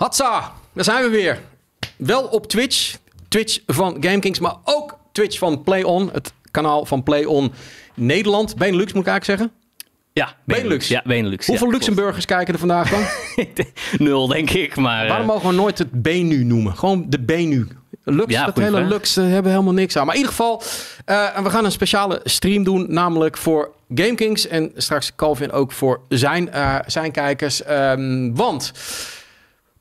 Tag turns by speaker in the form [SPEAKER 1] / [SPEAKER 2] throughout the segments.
[SPEAKER 1] Hatsa, daar zijn we weer. Wel op Twitch. Twitch van GameKings, maar ook Twitch van PlayOn. Het kanaal van PlayOn Nederland. Benelux moet ik eigenlijk zeggen. Ja, Benelux. Ja, Benelux. Hoeveel Luxemburgers kijken er vandaag dan? Nul, denk ik. Maar, Waarom eh, mogen we nooit het Benu noemen? Gewoon de Benu. Lux, dat hele luxe Lux, eh, hebben helemaal niks aan. Maar in ieder geval, eh, we gaan een speciale stream doen, namelijk voor GameKings en straks Calvin ook voor zijn, zijn kijkers. Ehm, want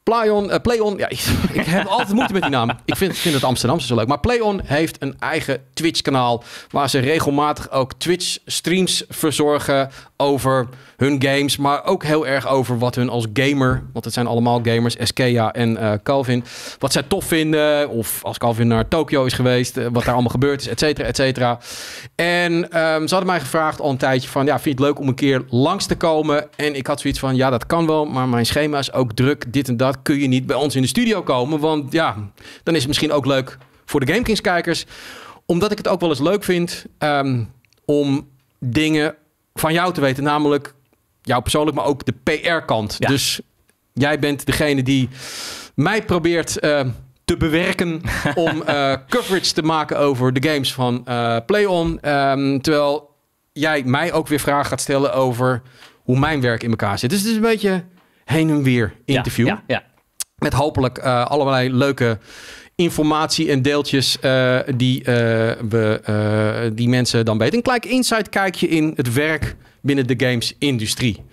[SPEAKER 1] Playon, eh, Playon ja, ik, heb altijd moeite met die naam. Ik vind, vind het Amsterdamse zo leuk. Maar Playon heeft een eigen Twitch-kanaal waar ze regelmatig ook Twitch-streams verzorgen over hun games, maar ook heel erg over wat hun als gamer, want het zijn allemaal gamers, Eskea en eh, Calvin, wat zij tof vinden, of als Calvin naar Tokio is geweest, eh, wat daar allemaal gebeurd is, et cetera, et cetera. En ehm, ze hadden mij gevraagd al een tijdje van, ja, vind je het leuk om een keer langs te komen? En ik had zoiets van, ja, dat kan wel, maar mijn schema is ook druk, dit en dat, kun je niet bij ons in de studio komen, want ja, dan is het misschien ook leuk voor de GameKings kijkers, omdat ik het ook wel eens leuk vind ehm, om dingen van jou te weten, namelijk jou persoonlijk, maar ook de PR-kant. Dus jij bent degene die mij probeert eh, te bewerken om eh, coverage te maken over de games van uh, eh, PlayOn. Ehm, terwijl jij mij ook weer vragen gaat stellen over hoe mijn werk in elkaar zit. Dus het is een beetje heen en weer interview. Ja, ja, met hopelijk allerlei leuke informatie en deeltjes eh, die, eh, we, eh, die mensen dan weten. Een klein insight kijkje in het werk binnen de games-industrie.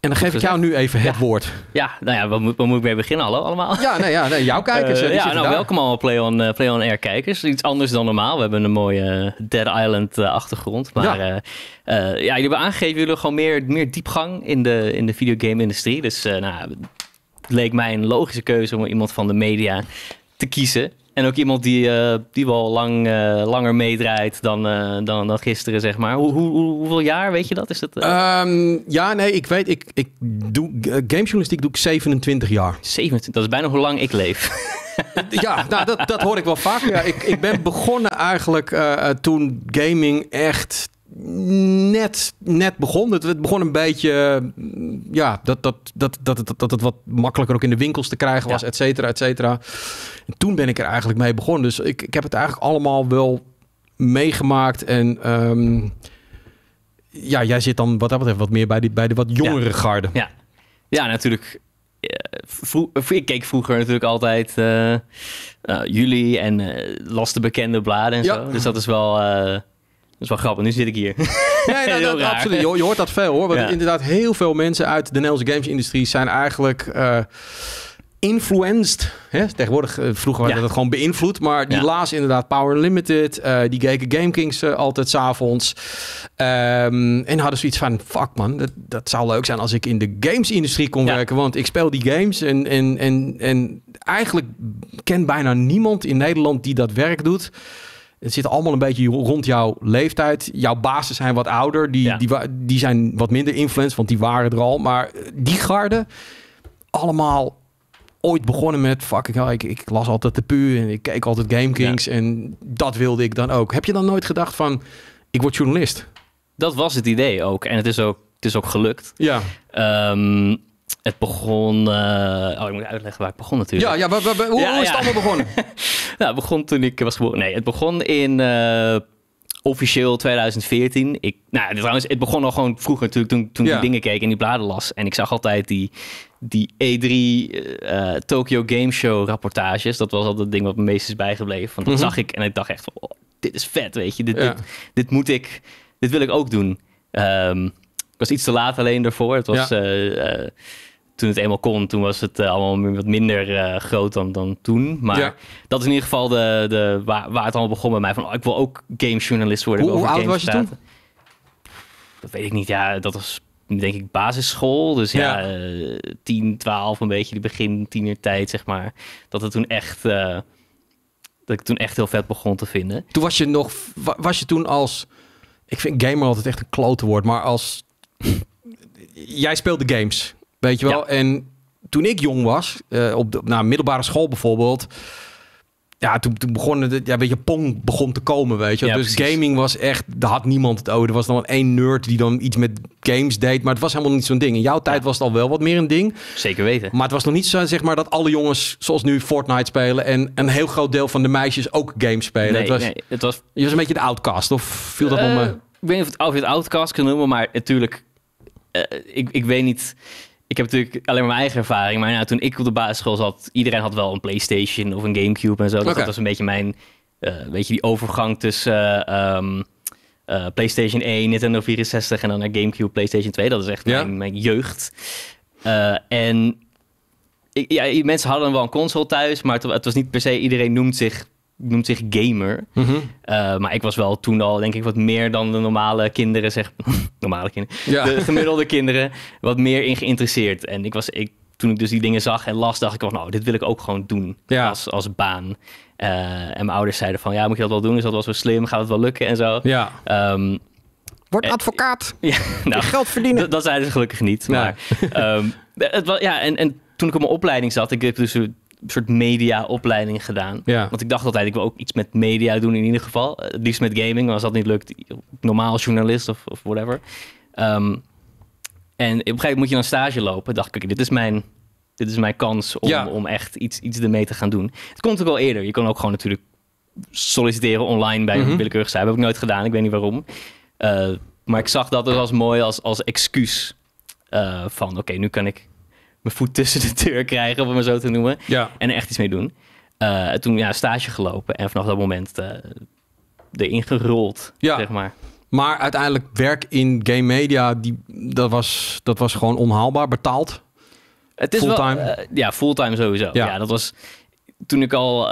[SPEAKER 1] En dan geef ik jou nu even het woord. Ja, nou ja, waar moet, waar ik mee beginnen? Hallo allemaal. Ja, nou ja nee, nou, jouw kijkers. ja, nou, welkom
[SPEAKER 2] allemaal Play on, uh, Air kijkers. Iets anders dan normaal. We hebben een mooie Dead Island achtergrond. Maar ja. ja, jullie hebben aangegeven, jullie gewoon meer, meer diepgang in de, in de videogame industrie. Dus nou, leek mij een logische keuze om iemand van de media te kiezen. En ook iemand die, eh, die wel lang, eh, langer meedraait dan, eh, dan, dan gisteren, zeg maar. Hoe, hoe, hoeveel jaar, weet je dat? Is dat
[SPEAKER 1] ehm, ja, nee, ik weet, ik, ik doe gamejournalistiek doe ik 27 jaar. 27, dat is bijna hoe lang ik leef. ja, nou, dat, dat hoor ik wel vaak. Ja, ik, ik ben begonnen eigenlijk toen gaming echt net, net begon. Het, begon een beetje ja, dat, dat, dat, dat, dat, dat het wat makkelijker ook in de winkels te krijgen was, ja. et cetera, et cetera. En toen ben ik er eigenlijk mee begonnen. Dus ik, ik heb het eigenlijk allemaal wel meegemaakt. En ehm, ja, jij zit dan wat dat betreft wat meer bij, die, bij de wat jongere ja. garde. Ja, ja natuurlijk. Eh,
[SPEAKER 2] ik keek vroeger natuurlijk altijd uh, jullie en uh, bekende bladen en zo. Dus dat is wel dat is
[SPEAKER 1] wel grappig, nu zit ik hier. Nee, nou, dat, absoluut. Je, hoort dat veel hoor. Want inderdaad, heel veel mensen uit de Nederlandse games-industrie zijn eigenlijk. Uh, influenced. Hè? Tegenwoordig, eh, vroeger werd dat gewoon beïnvloed. Maar die ja. inderdaad Power Limited. Uh, eh, die keken GameKings uh, altijd s'avonds. Um, en hadden zoiets van, fuck man, dat, dat zou leuk zijn als ik in de games gamesindustrie kon werken. Want ik speel die games en, en, en, en eigenlijk kent bijna niemand in Nederland die dat werk doet het zit allemaal een beetje rond jouw leeftijd. Jouw basis zijn wat ouder. Die, ja. die, die zijn wat minder influence, want die waren er al. Maar eh, die garden, allemaal ooit begonnen met... Fuck, ik, ik, las altijd de puur en ik keek altijd Game Kings. En dat wilde ik dan ook. Heb je dan nooit gedacht van, ik word journalist? Dat was het idee ook. En het
[SPEAKER 2] is ook, het is ook gelukt. Ja. Ehm, het begon. Eh, oh, ik moet uitleggen waar ik begon natuurlijk. Ja,
[SPEAKER 1] ja hoe, is het allemaal begonnen?
[SPEAKER 2] nou, het begon toen ik was geboren. Nee, het begon in. Eh, officieel 2014. Ik, nou, trouwens, het begon al gewoon vroeger natuurlijk toen, toen ik dingen keek en die bladen las. En ik zag altijd die, die E3 eh, Tokyo Game Show rapportages. Dat was altijd het ding wat me meest is bijgebleven. Want dat mhm. zag ik en ik dacht echt van, oh, dit is vet, weet je. Dit, dit, dit, moet ik, dit wil ik ook doen. Ehm, was iets te laat alleen daarvoor. Het was, eh, eh, toen het eenmaal kon, toen was het eh, allemaal wat minder groot dan, dan toen. Maar dat is in ieder geval de, de, waar, waar het allemaal begon bij mij. Van, oh, ik wil ook gamejournalist worden. Hoe, hoe oud was je toen? Dat weet ik niet. Ja, dat was denk ik basisschool. Dus ja, ja 10, 12, een beetje de begin tienertijd, zeg maar. Dat het toen echt. dat ik toen echt heel vet begon te vinden.
[SPEAKER 1] Toen was je nog. Was je toen als. Ik vind gamer altijd echt een klote woord, maar als jij speelde games, weet je wel. En toen ik jong was, eh, op de middelbare school bijvoorbeeld. Ja, toen, toen begon het, ja, beetje je, Pong begon te komen, weet je. dus gaming was echt, daar had niemand het over. Er was dan één nerd die dan iets met games deed, maar het was helemaal niet zo'n ding. In jouw tijd was het al wel wat meer een ding. Zeker weten. Maar het was nog niet zo, zeg maar, dat alle jongens zoals nu Fortnite spelen en een heel groot deel van de meisjes ook games spelen. Nee, het was, nee, het was... Je was een beetje de outcast, of viel dat uh, om? Eh? Ik weet niet of het, het outcast kan noemen, maar natuurlijk
[SPEAKER 2] eh, ik, ik weet niet. Ik heb natuurlijk alleen maar mijn eigen ervaring. Maar toen ik op de basisschool zat, iedereen had wel een PlayStation of een GameCube en zo. Dus dat was een beetje mijn. Uh, weet je, die overgang tussen eh, ehm, PlayStation 1, Nintendo 64 en dan naar GameCube, PlayStation 2. Dat is echt mijn, jeugd. en ik, ja, mensen hadden wel een console thuis, maar het was niet per se iedereen noemt zich noemt zich gamer. Mhm. Eh, maar ik was wel toen al, denk ik, wat meer dan de normale kinderen, zeg normale kinderen, ja. de gemiddelde kinderen, wat meer in geïnteresseerd. En ik was, ik, toen ik dus die dingen zag en las, dacht ik van, nou, dit wil ik ook gewoon doen ja. als, als baan. Eh, en mijn ouders zeiden van, ja, moet je dat wel doen? Is dat wel zo slim? Gaat het wel lukken en zo? Ja. Um, Word eh, advocaat. Ja, nou, geld verdienen. Dat zeiden ze gelukkig niet. Maar, ehm, het ja, en, en toen ik op mijn opleiding zat, ik heb dus soort media opleiding gedaan. Ja. Want ik dacht altijd, ik wil ook iets met media doen in ieder geval. Eh, het liefst met gaming, als dat niet lukt, normaal journalist of, whatever. Ehm, en op een gegeven moment moet je dan stage lopen. Dacht ik, dit is mijn, dit is mijn kans om, om echt iets, iets ermee te gaan doen. Het komt ook wel eerder. Je kan ook gewoon natuurlijk solliciteren online bij mm -hmm. willekeurige Dat heb ik nooit gedaan, ik weet niet waarom. Eh, maar ik zag dat dus als mooi als, als excuus eh, van... oké, nu kan ik mijn voet tussen de deur krijgen, om het zo te noemen. Ja. En echt iets mee doen. Uh, toen ja, stage gelopen en vanaf dat moment uh,
[SPEAKER 1] erin gerold, ja. zeg maar. Maar uiteindelijk werk in game media, die, dat, was, dat was gewoon onhaalbaar, betaald. Het is fulltime. Wel, eh,
[SPEAKER 2] ja, fulltime sowieso. Ja. dat was toen ik al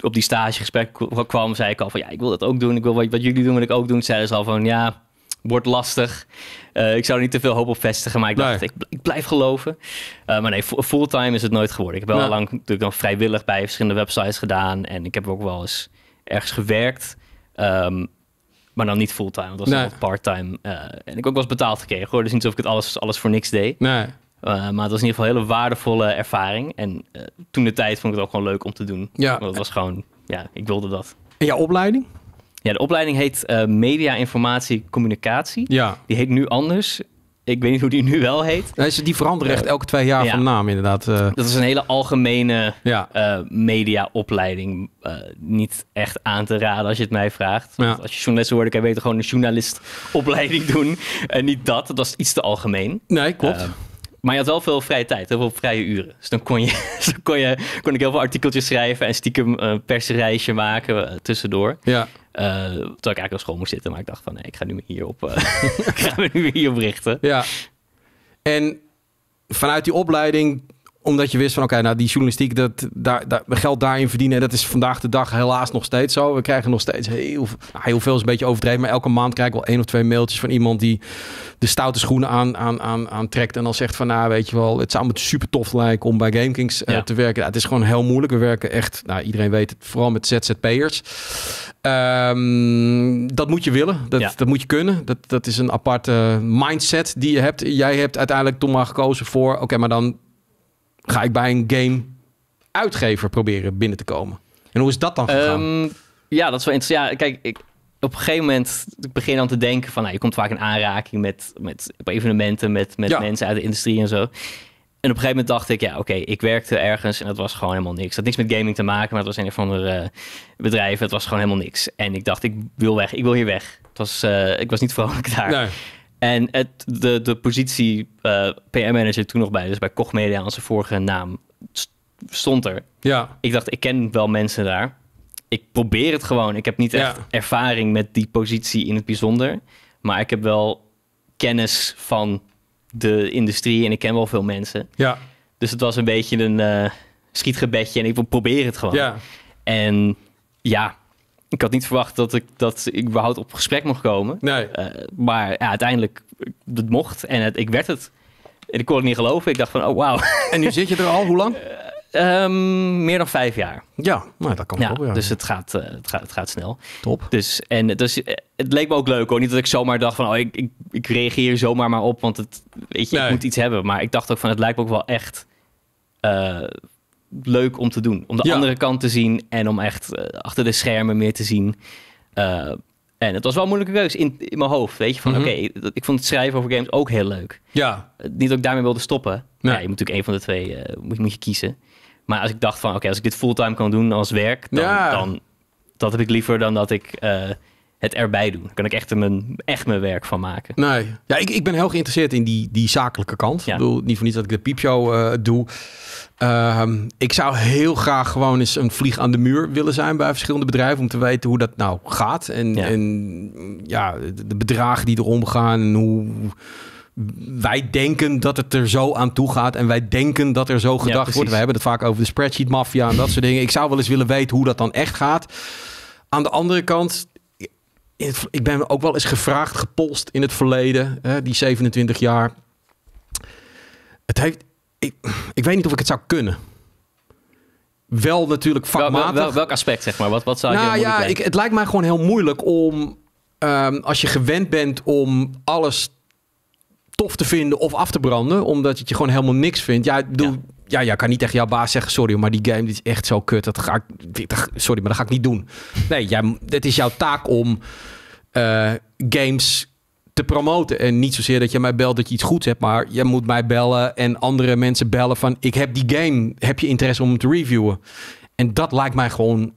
[SPEAKER 2] op die stagegesprek kwam, zei ik al van ja, ik wil dat ook doen. Ik wil wat, wat jullie doen, wil ik ook doen. Zeiden ze al van ja, wordt lastig. Eh, ik zou niet te veel hoop op vestigen, maar ik dacht, ik, ik, blijf geloven. Eh, maar nee, fulltime is het nooit geworden. Ik heb wel ja. lang natuurlijk dan vrijwillig bij verschillende websites gedaan. En ik heb ook wel eens ergens gewerkt. Ehm, maar dan niet fulltime, want dat was nee. nog parttime. Uh, en ik ook wel betaald gekregen hoor. Dus niet alsof ik het alles, alles voor niks deed. Nee. maar het was in ieder geval een hele waardevolle ervaring. En toen de tijd vond ik het ook gewoon leuk om te doen. Ja. Dat was gewoon, ja, ik wilde dat. En jouw opleiding? Ja, de opleiding heet eh, Media, Informatie, Communicatie. Ja. Die heet nu
[SPEAKER 1] anders. Ik weet niet hoe die nu wel heet. die veranderen echt eh, elke twee jaar van naam, inderdaad. Eh. dat is
[SPEAKER 2] een hele algemene mediaopleiding. niet echt aan te raden als je het mij vraagt. Als je journalist wordt, kan je beter gewoon een journalistopleiding doen. En niet dat. Dat was iets te algemeen. Nee, klopt. Maar je had wel veel vrije tijd, heel veel vrije uren. Dus dan kon, je, kon, je, kon ik heel veel artikeltjes schrijven en stiekem een persreisje maken tussendoor. Ja. Eh, terwijl ik eigenlijk op school moest zitten, maar ik dacht van nee, ik ga nu hierop, eh,
[SPEAKER 1] ik ga me nu hierop richten. Ja. En vanuit die opleiding omdat je wist van oké, nou die journalistiek, dat, daar, daar, geld daarin verdienen. En dat is vandaag de dag helaas nog steeds zo. We krijgen nog steeds heel, nou, heel veel, is een beetje overdreven. Maar elke maand krijg ik wel één of twee mailtjes van iemand die de stoute schoenen aan, aan, aan, En dan zegt van nou weet je wel, het zou me super tof lijken om bij GameKings uh, te werken. Nou, het is gewoon heel moeilijk. We werken echt, nou iedereen weet het, vooral met ZZP'ers. Ehm, dat moet je willen, dat, dat moet je kunnen. Dat, dat is een aparte mindset die je hebt. Jij hebt uiteindelijk toch maar gekozen voor, oké, maar dan ga ik bij een game uitgever proberen binnen te komen. En hoe is dat dan gegaan? Ehm,
[SPEAKER 2] ja, dat is wel interessant. Ja, kijk, ik, op een gegeven moment begin dan te denken van... Nou, je komt vaak in aanraking met, met evenementen, met, met mensen uit de industrie en zo. En op een gegeven moment dacht ik, ja, oké, ik werkte ergens en dat was gewoon helemaal niks. Dat had niks met gaming te maken, maar het was een of andere eh, bedrijf. Het was gewoon helemaal niks. En ik dacht, ik wil weg, ik wil hier weg. Het was, eh, ik was niet vrolijk daar. Nee. En het, de, de positie eh, PR-manager toen nog bij, dus bij Koch Media, onze vorige naam, stond er. Ja. Ik dacht, ik ken wel mensen daar. Ik probeer het gewoon. Ik heb niet echt ervaring met die positie in het bijzonder. Maar ik heb wel kennis van de industrie en ik ken wel veel mensen. Ja. Dus het was een beetje een eh, schietgebedje en ik wil proberen het gewoon. Ja. En ja, ik had niet verwacht dat ik, dat ik überhaupt op gesprek mocht komen. Nee. Eh, maar ja, uiteindelijk, dat mocht en het, ik werd het. En ik kon het niet geloven. Ik dacht van, oh wauw. En nu zit je er al, hoe lang? Ehm, meer dan vijf jaar. Ja, nou, dat kan ja, Ja. Dus het gaat, eh, het, gaat, het gaat snel. Top. Dus, en dus, het leek me ook leuk hoor. Niet dat ik zomaar dacht van, oh, ik, ik, ik reageer zomaar maar op. Want het, weet je, ik moet iets hebben. Maar ik dacht ook van, het lijkt me ook wel echt... Eh, leuk om te doen. Om de andere kant te zien en om echt eh, achter de schermen meer te zien. Eh, en het was wel een moeilijke keus in, mijn hoofd. Weet je, van mhm. oké, ik vond het schrijven over games ook heel leuk. Ja. Eh, niet dat ik daarmee wilde stoppen. Ja, je moet natuurlijk een van de twee moet, moet je kiezen. Maar als ik dacht van oké, als ik dit fulltime kan doen als werk, dan, dan dat heb ik liever dan dat ik het erbij doen. Daar kan ik echt mijn, echt mijn werk van maken.
[SPEAKER 1] Nee. Ja, ik, ik ben heel geïnteresseerd in die, die zakelijke kant. Ja. Ik bedoel, niet voor niets dat ik de piepshow eh, doe. Ehm, ik zou heel graag gewoon eens een vlieg aan de muur willen zijn bij verschillende bedrijven. Om te weten hoe dat nou gaat. En ja, en, ja de bedragen die erom gaan. En hoe wij denken dat het er zo aan toe gaat. En wij denken dat er zo gedacht wordt. We hebben het vaak over de spreadsheet mafia en dat soort dingen. Ik zou wel eens willen weten hoe dat dan echt gaat. Aan de andere kant, het, ik ben ook wel eens gevraagd, gepolst in het verleden, hè, die 27 jaar. Het heeft, ik, ik weet niet of ik het zou kunnen
[SPEAKER 2] wel natuurlijk vakmatig. welk aspect, zeg maar? Wat, wat zou je nou ja, ik, Het
[SPEAKER 1] lijkt mij gewoon heel moeilijk om... Ehm, als je gewend bent om alles tof te vinden of af te branden... omdat het je gewoon helemaal niks vindt. Ja, doe. ja ja, ja, kan niet tegen jouw baas zeggen: sorry, maar die game is echt zo kut. Dat ga ik, sorry, maar dat ga ik niet doen. Nee, jij, het is jouw taak om eh, games te promoten. En niet zozeer dat je mij belt dat je iets goeds hebt, maar je moet mij bellen en andere mensen bellen van: ik heb die game, heb je interesse om hem te reviewen? En dat lijkt mij gewoon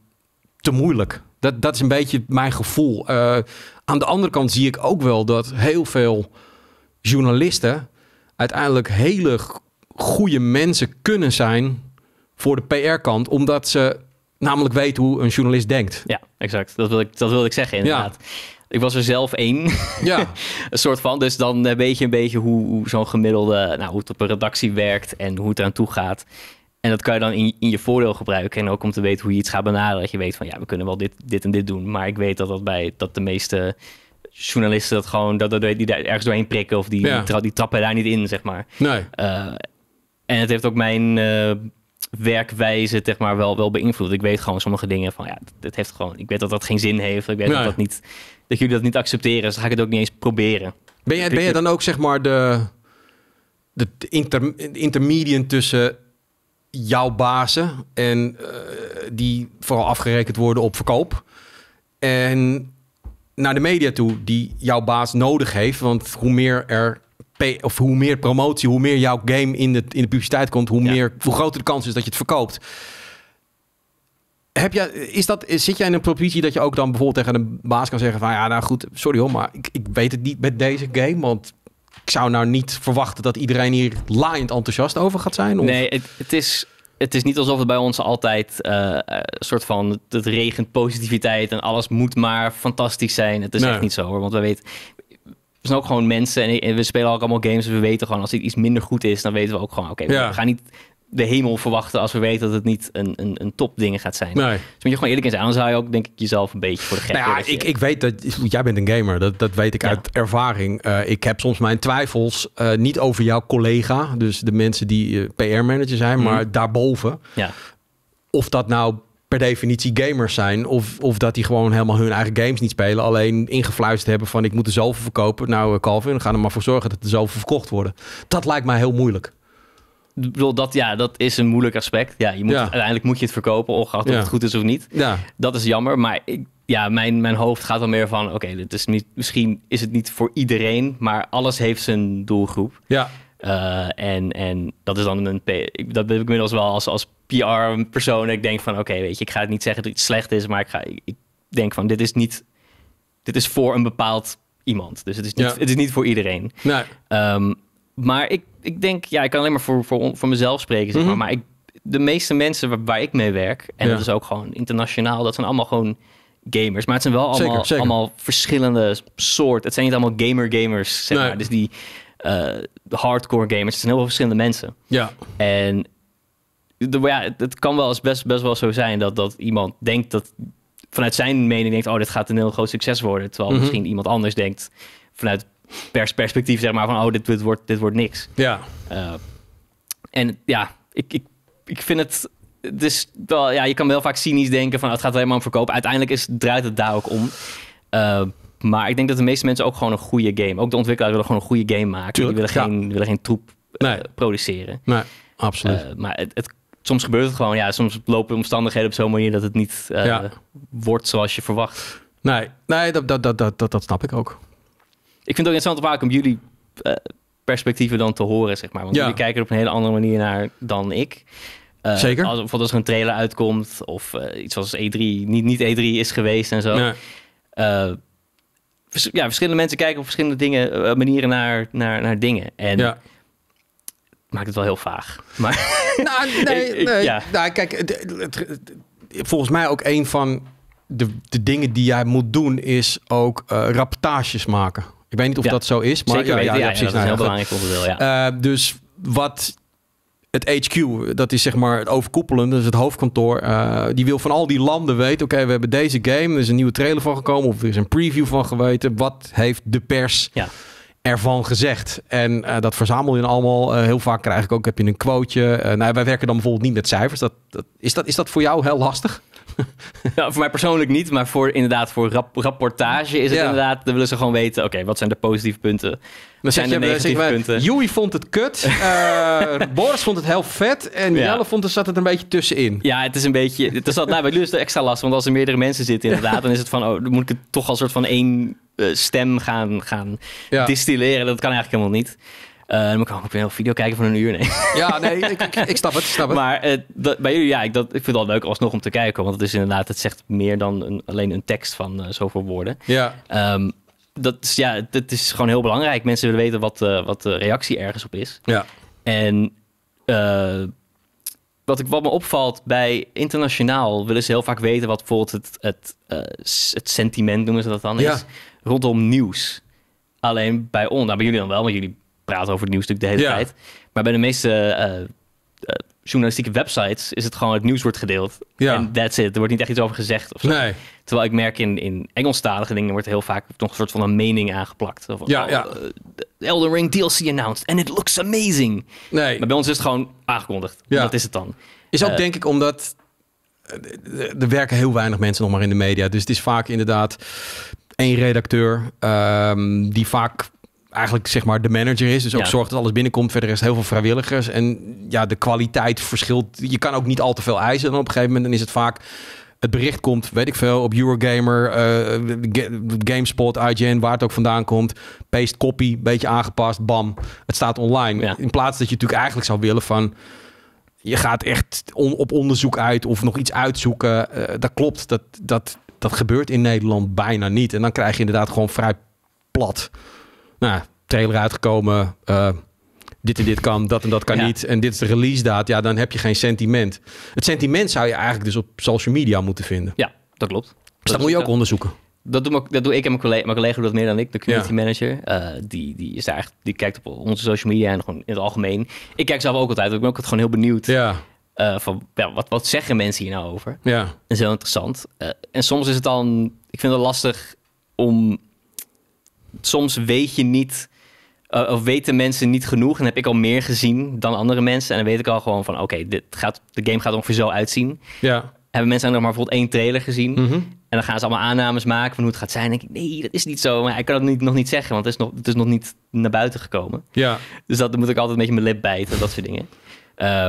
[SPEAKER 1] te moeilijk. Dat, dat is een beetje mijn gevoel. Eh, aan de andere kant zie ik ook wel dat heel veel journalisten uiteindelijk hele goede mensen kunnen zijn voor de PR-kant, omdat ze namelijk weten hoe een journalist denkt. Ja, exact.
[SPEAKER 2] Dat wil ik, dat wil ik zeggen inderdaad. Ja. Ik was er zelf één. Ja. een soort van. Dus dan eh, weet je een beetje hoe, zo'n gemiddelde, nou, hoe het op een redactie werkt en hoe het eraan toe gaat. En dat kan je dan in, in je voordeel gebruiken. En ook om te weten hoe je iets gaat benaderen. Dat je weet van ja, we kunnen wel dit, dit en dit doen. Maar ik weet dat dat bij dat de meeste journalisten dat gewoon dat, dat die daar ergens doorheen prikken of die, ja. die, trappen daar niet in, zeg maar. Nee. Eh, en het heeft ook mijn eh, werkwijze zeg maar, wel, wel beïnvloed. Ik weet gewoon sommige dingen van ja, dat heeft gewoon. Ik weet dat dat geen zin heeft. Ik weet dat, dat, niet, dat jullie dat niet accepteren. Dus dan ga ik het ook niet eens proberen. Ben jij, ben jij dan ook
[SPEAKER 1] zeg maar de, de inter, tussen jouw bazen en eh, die vooral afgerekend worden op verkoop en naar de media toe die jouw baas nodig heeft? Want hoe meer er of hoe meer promotie, hoe meer jouw game in de, in de publiciteit komt, hoe, meer, hoe groter de kans is dat je het verkoopt. Heb jij, is dat, zit jij in een positie dat je ook dan bijvoorbeeld tegen een baas kan zeggen van ja, nou goed, sorry hoor, maar ik, ik weet het niet met deze game, want ik zou nou niet verwachten dat iedereen hier laaiend enthousiast over gaat zijn. Of? Nee, het, het, is,
[SPEAKER 2] het is niet alsof het bij ons altijd een eh, eh, soort van het regent positiviteit en alles moet maar fantastisch zijn. Het is echt niet zo hoor, want we weten we zijn ook gewoon mensen en we spelen ook allemaal games. Dus we weten gewoon als dit iets minder goed is, dan weten we ook gewoon: oké, ja. we gaan niet de hemel verwachten als we weten dat het niet een, een, een topdingen gaat zijn. Dus moet je gewoon eerlijk in zijn. Dan zou je ook, denk ik, jezelf een beetje
[SPEAKER 1] voor de gek. Nou ja, ik, ik weet dat jij bent een gamer. Dat, dat weet ik uit ervaring. Eh, ik heb soms mijn twijfels eh, niet over jouw collega, dus de mensen die eh, PR-manager zijn, mhm. maar daarboven. Ja. Of dat nou per definitie gamers zijn. Of, of dat die gewoon helemaal hun eigen games niet spelen. Alleen ingefluisterd hebben van ik moet er zoveel verkopen. Nou eh, Calvin, ga er maar voor zorgen dat er zoveel verkocht worden. Dat lijkt mij heel moeilijk. Ik
[SPEAKER 2] bedoel, dat, ja, dat is een moeilijk aspect. Ja, je moet, uiteindelijk moet je het verkopen, ongeacht of het goed is of niet. Ja. Dat is jammer, maar ik, ja, mijn, mijn hoofd gaat dan meer van... oké, dit is niet, misschien is het niet voor iedereen, maar alles heeft zijn doelgroep. Ja. Eh, en, en dat is dan een... Dat heb ik inmiddels wel als, als PR-persoon. Ik denk van, oké, weet je, ik ga het niet zeggen dat iets slecht is, maar ik, ga, ik denk van, dit is niet, dit is voor een bepaald iemand. Dus het is niet, het is niet voor iedereen. Nee. Ehm, maar ik, ik denk, ja, ik kan alleen maar voor, voor, voor mezelf spreken, zeg maar. Mhm. Maar ik, de meeste mensen waar, waar ik mee werk, en dat is ook gewoon internationaal, dat zijn allemaal gewoon gamers. Maar het zijn wel allemaal, allemaal verschillende soorten. Het zijn niet allemaal gamer-gamers, zeg maar. Dus die eh, hardcore gamers, het zijn heel veel verschillende mensen. Ja. En ja, het, kan wel best, best wel zo zijn dat, dat iemand denkt dat vanuit zijn mening denkt, oh, dit gaat een heel groot succes worden. Terwijl mhm. misschien iemand anders denkt vanuit pers perspectief, zeg maar, van oh, dit, dit, wordt, dit wordt niks. Ja. Eh, en ja, ik, ik, ik vind het. Dus wel, ja, je kan wel vaak cynisch denken van het gaat helemaal om verkopen Uiteindelijk is, draait het daar ook om. Eh, maar ik denk dat de meeste mensen ook gewoon een goede game. Ook de ontwikkelaars willen gewoon een goede game maken. Tuurlijk, die willen, geen, willen geen troep eh, produceren. Nee,
[SPEAKER 1] absoluut.
[SPEAKER 2] maar het, het soms gebeurt het gewoon. Ja, soms lopen omstandigheden op zo'n manier dat het niet eh, wordt zoals je verwacht. Nee, nee dat, dat, dat, dat, dat snap ik ook. Ik vind het ook interessant vaak om jullie eh, perspectieven dan te horen, zeg maar. Want ja. jullie kijken er op een hele andere manier naar dan ik. Uh, Zeker. Als, bijvoorbeeld als er een trailer uitkomt of iets als E3, niet, niet E3 is geweest en zo. ja, verschillende mensen kijken op verschillende dingen, manieren naar, naar, naar dingen. En ja maakt het wel heel vaag. Maar
[SPEAKER 1] nou, nee, nee. Ja. Nou, kijk, het, volgens mij ook een van de, de dingen die jij moet doen is ook eh, rapportages maken. Ik weet niet of dat zo is, maar ja, ja, ja, precies. Ja, dat is een nou, heel belangrijk onderdeel, ja. Eh, dus wat het HQ, dat is zeg maar het overkoepelende, is het hoofdkantoor, eh, die wil van al die landen weten, oké, we hebben deze game, er is een nieuwe trailer van gekomen, of er is een preview van geweten, wat heeft de pers... Ja ervan gezegd. En eh, dat verzamel je dan allemaal. Eh, heel vaak krijg ik ook, heb je een quoteje. Uh, nou, wij werken dan bijvoorbeeld niet met cijfers. Dat, dat, is,
[SPEAKER 2] dat, is dat voor jou heel lastig? ja voor mij persoonlijk niet, maar voor inderdaad voor rapportage is het inderdaad. Dan willen ze gewoon weten, oké, wat zijn de positieve punten? Wat zijn de negatieve
[SPEAKER 1] punten? Joey vond het
[SPEAKER 2] kut, eh, Boris vond het heel vet en Jelle vond er zat het een beetje tussenin. Ja, het is een beetje, het is dat, nou, bij jullie is het extra last, want als er meerdere mensen zitten inderdaad, dan is het van, oh, dan moet ik het toch als soort van één eh, stem gaan, gaan distilleren. Dat kan eigenlijk helemaal niet. Eh, dan moet ik, ook weer een video kijken van een uur. Nee.
[SPEAKER 1] Ja, nee, ik, ik, snap het. snap het.
[SPEAKER 2] Maar eh, bij jullie, ja, ik, dat, ik vind het wel leuk alsnog om te kijken. Want het is inderdaad, het zegt meer dan een, alleen een tekst van uh, zoveel woorden. Ja. Ehm, dat is, ja, dat is gewoon heel belangrijk. Mensen willen weten wat, wat de reactie ergens op is. Ja. En wat, ik, wat me opvalt bij internationaal willen ze heel vaak weten wat bijvoorbeeld het, het, het sentiment, noemen ze dat dan, ja. is rondom nieuws. Alleen bij ons, nou bij jullie dan wel, maar jullie praten over het nieuws natuurlijk de hele tijd. Maar bij de meeste eh, eh, journalistieke websites is het gewoon het nieuws wordt gedeeld. Ja. En that's it. Er wordt niet echt iets over gezegd. Of Nee. Terwijl ik merk in, in Engelstalige dingen wordt heel vaak nog een soort van een mening aangeplakt. Of, ja, oh, ja. Uh, Ring DLC announced and it looks amazing. Nee. Maar bij ons is het gewoon aangekondigd. Ja. Dat is het dan. Is ook denk
[SPEAKER 1] ik omdat er werken heel weinig mensen nog maar in de media. Dus het is vaak inderdaad één redacteur ehm, die vaak eigenlijk zeg maar de manager is. Dus ook ja. zorgt dat alles binnenkomt. Verder is heel veel vrijwilligers. En ja, de kwaliteit verschilt. Je kan ook niet al te veel eisen. En op een gegeven moment dan is het vaak het bericht komt, weet ik veel, op Eurogamer, eh, GameSpot, IGN, waar het ook vandaan komt. Paste copy, beetje aangepast, bam. Het staat online. In plaats dat je natuurlijk eigenlijk zou willen van... Je gaat echt op onderzoek uit of nog iets uitzoeken. Eh, dat klopt, dat, dat, dat gebeurt in Nederland bijna niet. En dan krijg je inderdaad gewoon vrij plat nou, trailer uitgekomen, eh, dit en dit kan, dat en dat kan niet. En dit is de release daad. Ja, dan heb je geen sentiment. Het sentiment zou je eigenlijk dus op social media moeten vinden. Ja, dat klopt. Dus dat, moet je ook onderzoeken.
[SPEAKER 2] Dat doe, ik, dat doe ik en mijn collega, mijn collega doet dat meer dan ik, de community manager. Eh, die, die, is daar die kijkt op onze social media en gewoon in het algemeen. Ik kijk zelf ook altijd, ik ben ook gewoon heel benieuwd. Ja. Eh, van ja, wat, wat zeggen mensen hier nou over? Ja. Dat is heel interessant. en soms is het dan, ik vind het lastig om soms weet je niet. Eh, of weten mensen niet genoeg en heb ik al meer gezien dan andere mensen. En dan weet ik al gewoon van: oké, dit gaat, de game gaat ongeveer zo uitzien. Ja. Hebben mensen nog maar bijvoorbeeld één trailer gezien. Mhm. En dan gaan ze allemaal aannames maken van hoe het gaat zijn. En denk ik, nee, dat is niet zo. Maar ik kan het niet, nog niet zeggen, want het is nog, het is nog niet naar buiten gekomen. Ja. Dus dat moet ik altijd een beetje mijn lip bijten, dat soort dingen. Eh,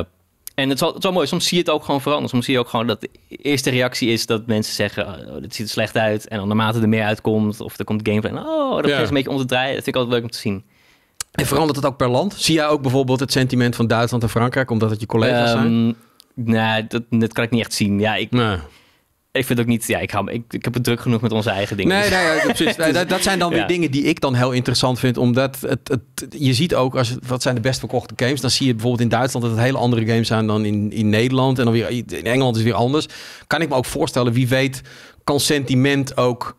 [SPEAKER 2] en het is, wel, het is wel mooi, soms zie je het ook gewoon veranderen. Soms zie je ook gewoon dat de eerste reactie is dat mensen zeggen... Oh, oh dit ziet er slecht uit. En
[SPEAKER 1] dan naarmate er meer uitkomt of er komt gameplay... oh, dat is een beetje
[SPEAKER 2] om te draaien. Dat vind ik altijd leuk om te zien.
[SPEAKER 1] En verandert het ook per land? Zie jij ook bijvoorbeeld het sentiment van Duitsland en Frankrijk... omdat het je collega's ehm, zijn? Nee, dat, dat kan ik niet echt zien. Ja, ik ik vind ook niet, ja, ik, hou, ik, ik heb het druk genoeg met onze eigen dingen. Nee, nee, precies. nee, dus- dat, zijn dan weer dingen die ik dan heel interessant vind, omdat het, het, je ziet ook, als, wat zijn de best verkochte games, dan zie je bijvoorbeeld in Duitsland dat het hele andere games zijn dan in, in Nederland en dan weer in Engeland is het weer anders. Kan ik me ook voorstellen, wie weet, kan sentiment ook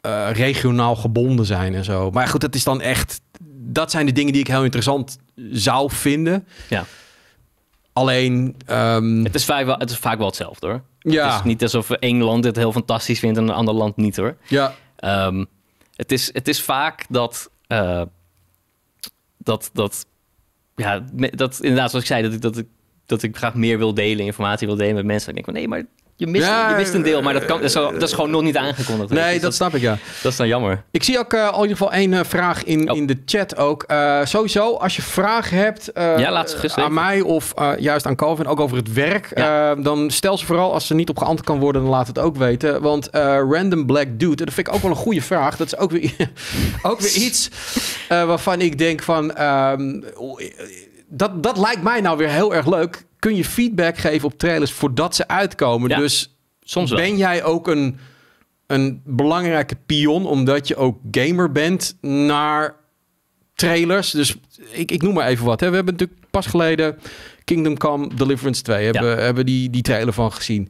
[SPEAKER 1] eh, regionaal gebonden zijn en zo. Maar goed, dat is dan echt, dat zijn de dingen die ik heel interessant zou vinden. Ja. Alleen.
[SPEAKER 2] Um... Het, is vaak wel, het is vaak wel hetzelfde hoor. Ja. Het is niet alsof één land het heel fantastisch vindt en een ander land niet hoor. Ja. Um, het, is, het is vaak dat. Uh, dat, dat, ja, dat inderdaad, zoals ik zei, dat ik, dat, ik, dat ik graag meer wil delen, informatie wil delen met mensen. En ik denk van nee, maar je mist, ja, je mist een deel, maar dat, kan, dat, is, gewoon nog niet aangekondigd. Nee, dus dat, snap ik, ja. Dat is dan jammer.
[SPEAKER 1] Ik zie ook eh, al in ieder geval één eh, vraag in, oh. in de chat ook. Eh, sowieso, als je vragen hebt aan mij of juist aan Calvin, ook over het werk, dan stel ze vooral als ze niet op geantwoord kan worden, dan laat het ook weten. Want Random Black Dude, dat vind ik ook wel een goede vraag, dat is ook weer, ook weer iets waarvan ik denk van... Ehm, dat, dat lijkt mij nou weer heel erg leuk kun je feedback geven op trailers voordat ze uitkomen. dus soms ben jij ook een, een belangrijke pion, omdat je ook gamer bent, naar trailers. Dus ik, ik noem maar even wat. Hè. We hebben natuurlijk pas geleden Kingdom Come Deliverance 2. Hebben, hebben die, die trailer van gezien.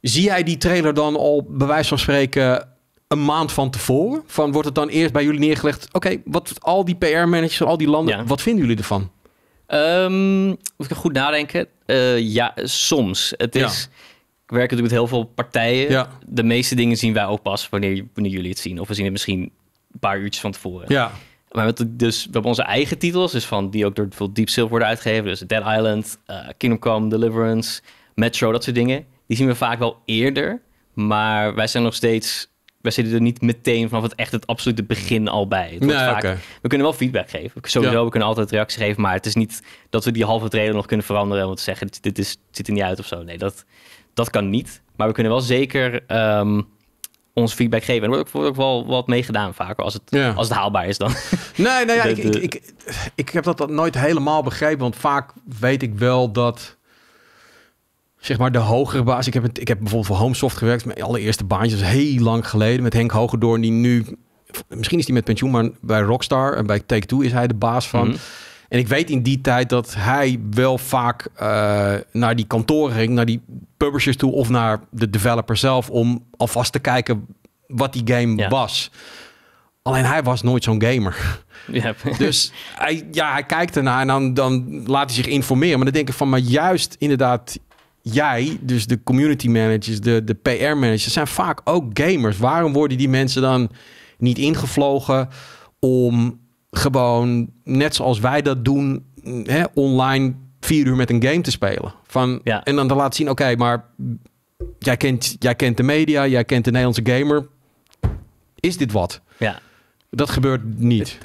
[SPEAKER 1] Zie jij die trailer dan al, bij wijze van spreken, een maand van tevoren? Van wordt het dan eerst bij jullie neergelegd? Oké, wat al die PR-managers al die landen, wat vinden jullie ervan? Um, moet ik er goed nadenken? Eh,
[SPEAKER 2] ja, soms. Het is... Ik werk natuurlijk met heel veel partijen. Ja. De meeste dingen zien wij ook pas wanneer, wanneer jullie het zien. Of we zien het misschien een paar uurtjes van tevoren. Ja. Maar met dus, we hebben onze eigen titels, dus van, die ook door veel Deep Silver worden uitgegeven. Dus Dead Island, uh, Kingdom Come, Deliverance, Metro, dat soort dingen. Die zien we vaak wel eerder. Maar wij zijn nog steeds we zitten er niet meteen vanaf het echt het absolute begin al bij. Het vaak, We kunnen wel feedback geven. Sowieso, we kunnen altijd reacties geven. Maar het is niet dat we die halve trailer nog kunnen veranderen. om te zeggen, dit is, zit er niet uit of zo. Nee, dat, dat kan niet. Maar we kunnen wel zeker ehm, ons feedback geven. En er wordt ook, wordt wel wat meegedaan vaker Als het, als het haalbaar is dan. Nee, nee, nou ja, ik, ik, ik,
[SPEAKER 1] ik heb dat nooit helemaal begrepen. Want vaak weet ik wel dat zeg maar de hogere baas. Ik heb, ik heb bijvoorbeeld voor Homesoft gewerkt. Mijn allereerste baantje was heel lang geleden met Henk Hogendoorn. Die nu, misschien is die met pensioen, maar bij Rockstar en bij Take-Two is hij de baas van. Mhm. En ik weet in die tijd dat hij wel vaak eh, naar die kantoren ging, naar die publishers toe of naar de developer zelf om alvast te kijken wat die game was. Alleen hij was nooit zo'n gamer. dus hij, ja, hij kijkt ernaar en dan, dan laat hij zich informeren. Maar dan denk ik van, maar juist inderdaad jij, dus de community managers, de, de PR managers, zijn vaak ook gamers. Waarom worden die mensen dan niet ingevlogen om gewoon, net zoals wij dat doen, mm, hè, online vier uur met een game te spelen? Van, ja. En dan te laten zien, oké, maar jij kent, jij kent de media, jij kent de Nederlandse gamer. Is dit wat? Ja. Dat gebeurt niet.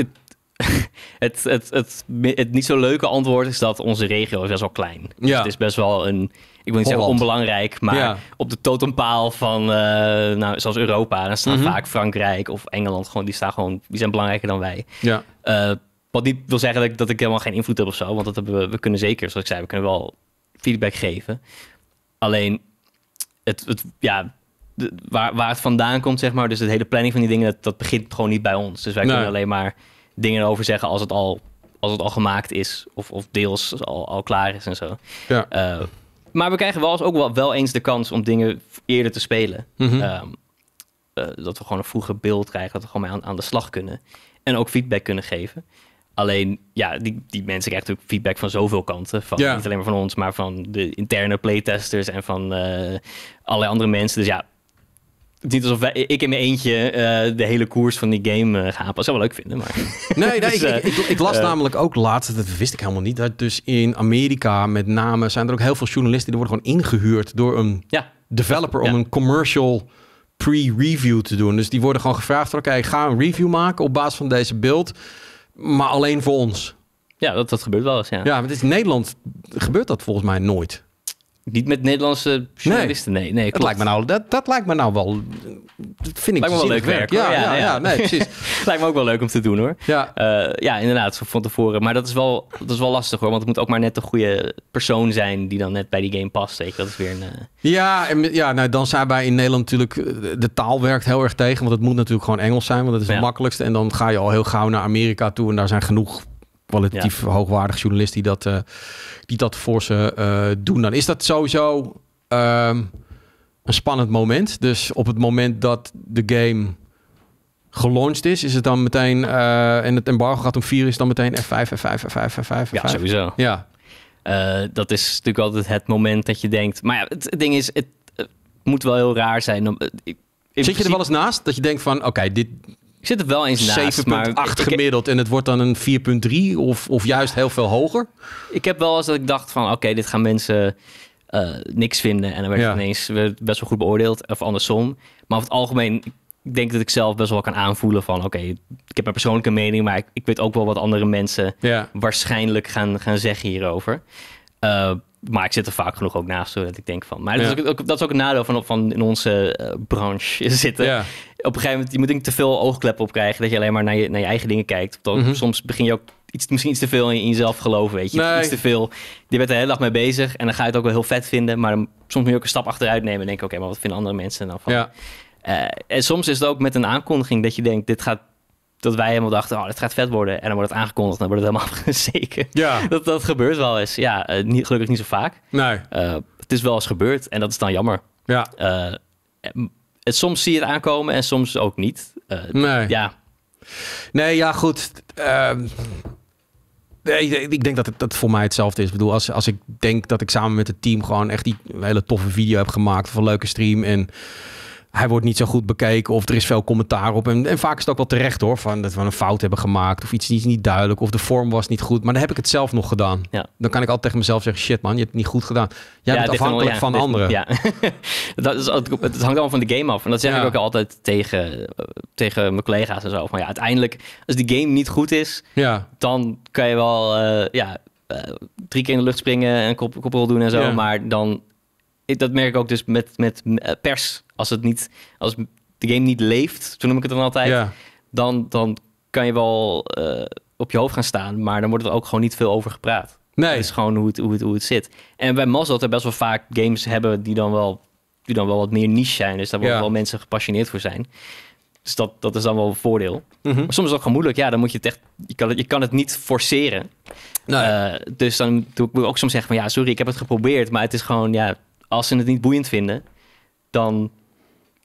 [SPEAKER 2] het, het, het, niet zo leuke antwoord is dat onze regio is best wel klein. Dus ja. het is best wel een, ik wil niet zeggen onbelangrijk, maar op de totempaal van, eh, nou, zoals Europa, dan staan mhm. vaak Frankrijk of Engeland gewoon, die staan gewoon, die zijn belangrijker dan wij. Ja. Eh, wat niet wil zeggen dat ik, dat ik, helemaal geen invloed heb of zo, want dat hebben we, we kunnen zeker, zoals ik zei, we kunnen wel feedback geven. Alleen, het, het ja, de, waar, waar het vandaan komt, zeg maar, dus het hele planning van die dingen, dat, dat begint gewoon niet bij ons. Dus wij kunnen alleen maar dingen over zeggen als het al, als het al gemaakt is. Of, of deels al, al klaar is en zo. Ja. Eh, maar we krijgen wel eens ook wel, wel eens de kans om dingen eerder te spelen. Mhm. Ehm, eh, dat we gewoon een vroeger beeld krijgen, dat we gewoon mee aan, de slag kunnen. En ook feedback kunnen geven. Alleen, ja, die, die mensen krijgen natuurlijk feedback van zoveel kanten. Van, ja. Niet alleen maar van ons, maar van de interne playtesters en van uh, allerlei andere mensen. Dus ja, het is niet alsof ik in mijn eentje eh, de hele koers van die game uh, ga Dat zou wel leuk vinden, maar... Nee, dus, eh, ik, ik, las
[SPEAKER 1] namelijk ook laatst, dat wist ik helemaal niet, dat dus in Amerika met name zijn er ook heel veel journalisten die worden gewoon ingehuurd door een ja. developer om een commercial pre-review te doen. Dus die worden gewoon gevraagd, oké, ga een review maken op basis van deze beeld, maar alleen voor ons. Ja, dat, dat gebeurt wel eens, ja. Ja, maar in Nederland gebeurt dat volgens mij nooit. Niet met Nederlandse journalisten, nee. nee, dat, lijkt me nou, dat, dat lijkt me nou wel...
[SPEAKER 2] Dat vind ik lijkt me wel leuk werk. Ja, ja, nee, precies. lijkt me ook wel leuk om te doen, hoor. Ja, eh, ja inderdaad, van tevoren. Maar dat is, wel, dat is wel lastig, hoor. Want het moet ook maar net de goede persoon zijn... die dan net bij die game past. Zeker, Dat is weer een...
[SPEAKER 1] Eh, ja, en, ja nou, dan zijn wij in Nederland natuurlijk... Eh, de taal werkt heel erg tegen. Want het moet natuurlijk gewoon Engels zijn. Want dat is het makkelijkste. En dan ga je al heel gauw naar Amerika toe... en daar zijn genoeg kwalitatief ja. hoogwaardig journalist die dat, uh, die dat voor ze uh, doen. Dan is dat sowieso um, een spannend moment. Dus op het moment dat de game gelaunched is, is het dan meteen, uh, en het embargo gaat om vier, is dan meteen F5, F5, F5, F5, 5 Ja,
[SPEAKER 2] sowieso. Ja. dat is natuurlijk altijd het moment dat je denkt. Maar ja, het ding is, het moet wel heel raar zijn. Om, Zit je er wel
[SPEAKER 1] eens naast dat je denkt van, oké, dit, ik zit er wel eens naast. 7,8 gemiddeld en het wordt dan een 4,3 of, of juist heel veel hoger. Ik heb wel eens dat ik dacht van oké, dit gaan mensen
[SPEAKER 2] eh, niks vinden. En dan werd ja. het ineens best wel goed beoordeeld of andersom. Maar over het algemeen, ik denk dat ik zelf best wel kan aanvoelen van oké, ik heb mijn persoonlijke mening, maar ik, ik, weet ook wel wat andere mensen waarschijnlijk gaan, gaan zeggen hierover. Uh, maar ik zit er vaak genoeg ook naast, zodat ik denk van... Maar dat, is, ook, dat is ook een nadeel van, van in onze eh, branche zitten. Op een gegeven moment, je moet denk te veel oogkleppen op krijgen... dat je alleen maar naar je, naar je eigen dingen kijkt. Dan, mhm. Soms begin je ook iets, misschien iets te veel in, jezelf geloven, weet je. Iets te veel. Je bent er heel dag mee bezig en dan ga je het ook wel heel vet vinden... maar soms moet je ook een stap achteruit nemen en denken... oké, maar wat vinden andere mensen dan nou van? Ja. Eh, en soms is het ook met een aankondiging dat je denkt... dit gaat dat wij helemaal dachten, oh, het gaat vet worden. En dan wordt het aangekondigd dan wordt het helemaal afgezeken. Ja. Dat, dat gebeurt wel eens. Ja, eh, niet, gelukkig niet zo vaak. Nee. Eh, het is wel eens gebeurd en dat is dan jammer. Ja. Eh, soms zie je het aankomen en soms ook niet. nee. Ja.
[SPEAKER 1] Nee, ja, goed. Ehm, nee, ik denk dat het dat voor mij hetzelfde is. Ik bedoel, als, als ik denk dat ik samen met het team gewoon echt die hele toffe video heb gemaakt... of een leuke stream en hij wordt niet zo goed bekeken of er is veel commentaar op. En, en vaak is het ook wel terecht hoor, van dat we een fout hebben gemaakt of iets niet, niet duidelijk of de vorm was niet goed. Maar dan heb ik het zelf nog gedaan. Ja. Dan kan ik altijd tegen mezelf zeggen, shit man, je hebt het niet goed gedaan. ja, bent afhankelijk van anderen. Ja,
[SPEAKER 2] dat is, het hangt allemaal van de game af. En dat zeg ik ook altijd tegen, eh, tegen mijn collega's en zo. Van ja, uiteindelijk, als die game niet goed is, dan kan je wel eh, ja, eh, drie keer in de lucht springen en kop, koprol doen en zo. Maar dan dat merk ik ook dus met, met eh, pers. Als, het niet, als de game niet leeft, zo noem ik het dan altijd, ja. dan, dan kan je wel eh, op je hoofd gaan staan. Maar dan wordt er ook gewoon niet veel over gepraat. Nee. Dat is gewoon hoe het, hoe het, hoe het zit. En bij Mazda er best wel vaak games hebben die dan wel, die dan wel wat meer niche zijn. Dus daar worden wel mensen gepassioneerd voor zijn. Dus dat, dat is dan wel een voordeel. Mhm. Maar soms is dat gewoon moeilijk. Ja, dan moet je het echt... Je kan het, je kan het niet forceren. Nee. Eh, dus dan moet ik ook soms zeggen van... Ja, sorry, ik heb het geprobeerd. Maar het is gewoon... Ja, als ze het niet boeiend vinden, dan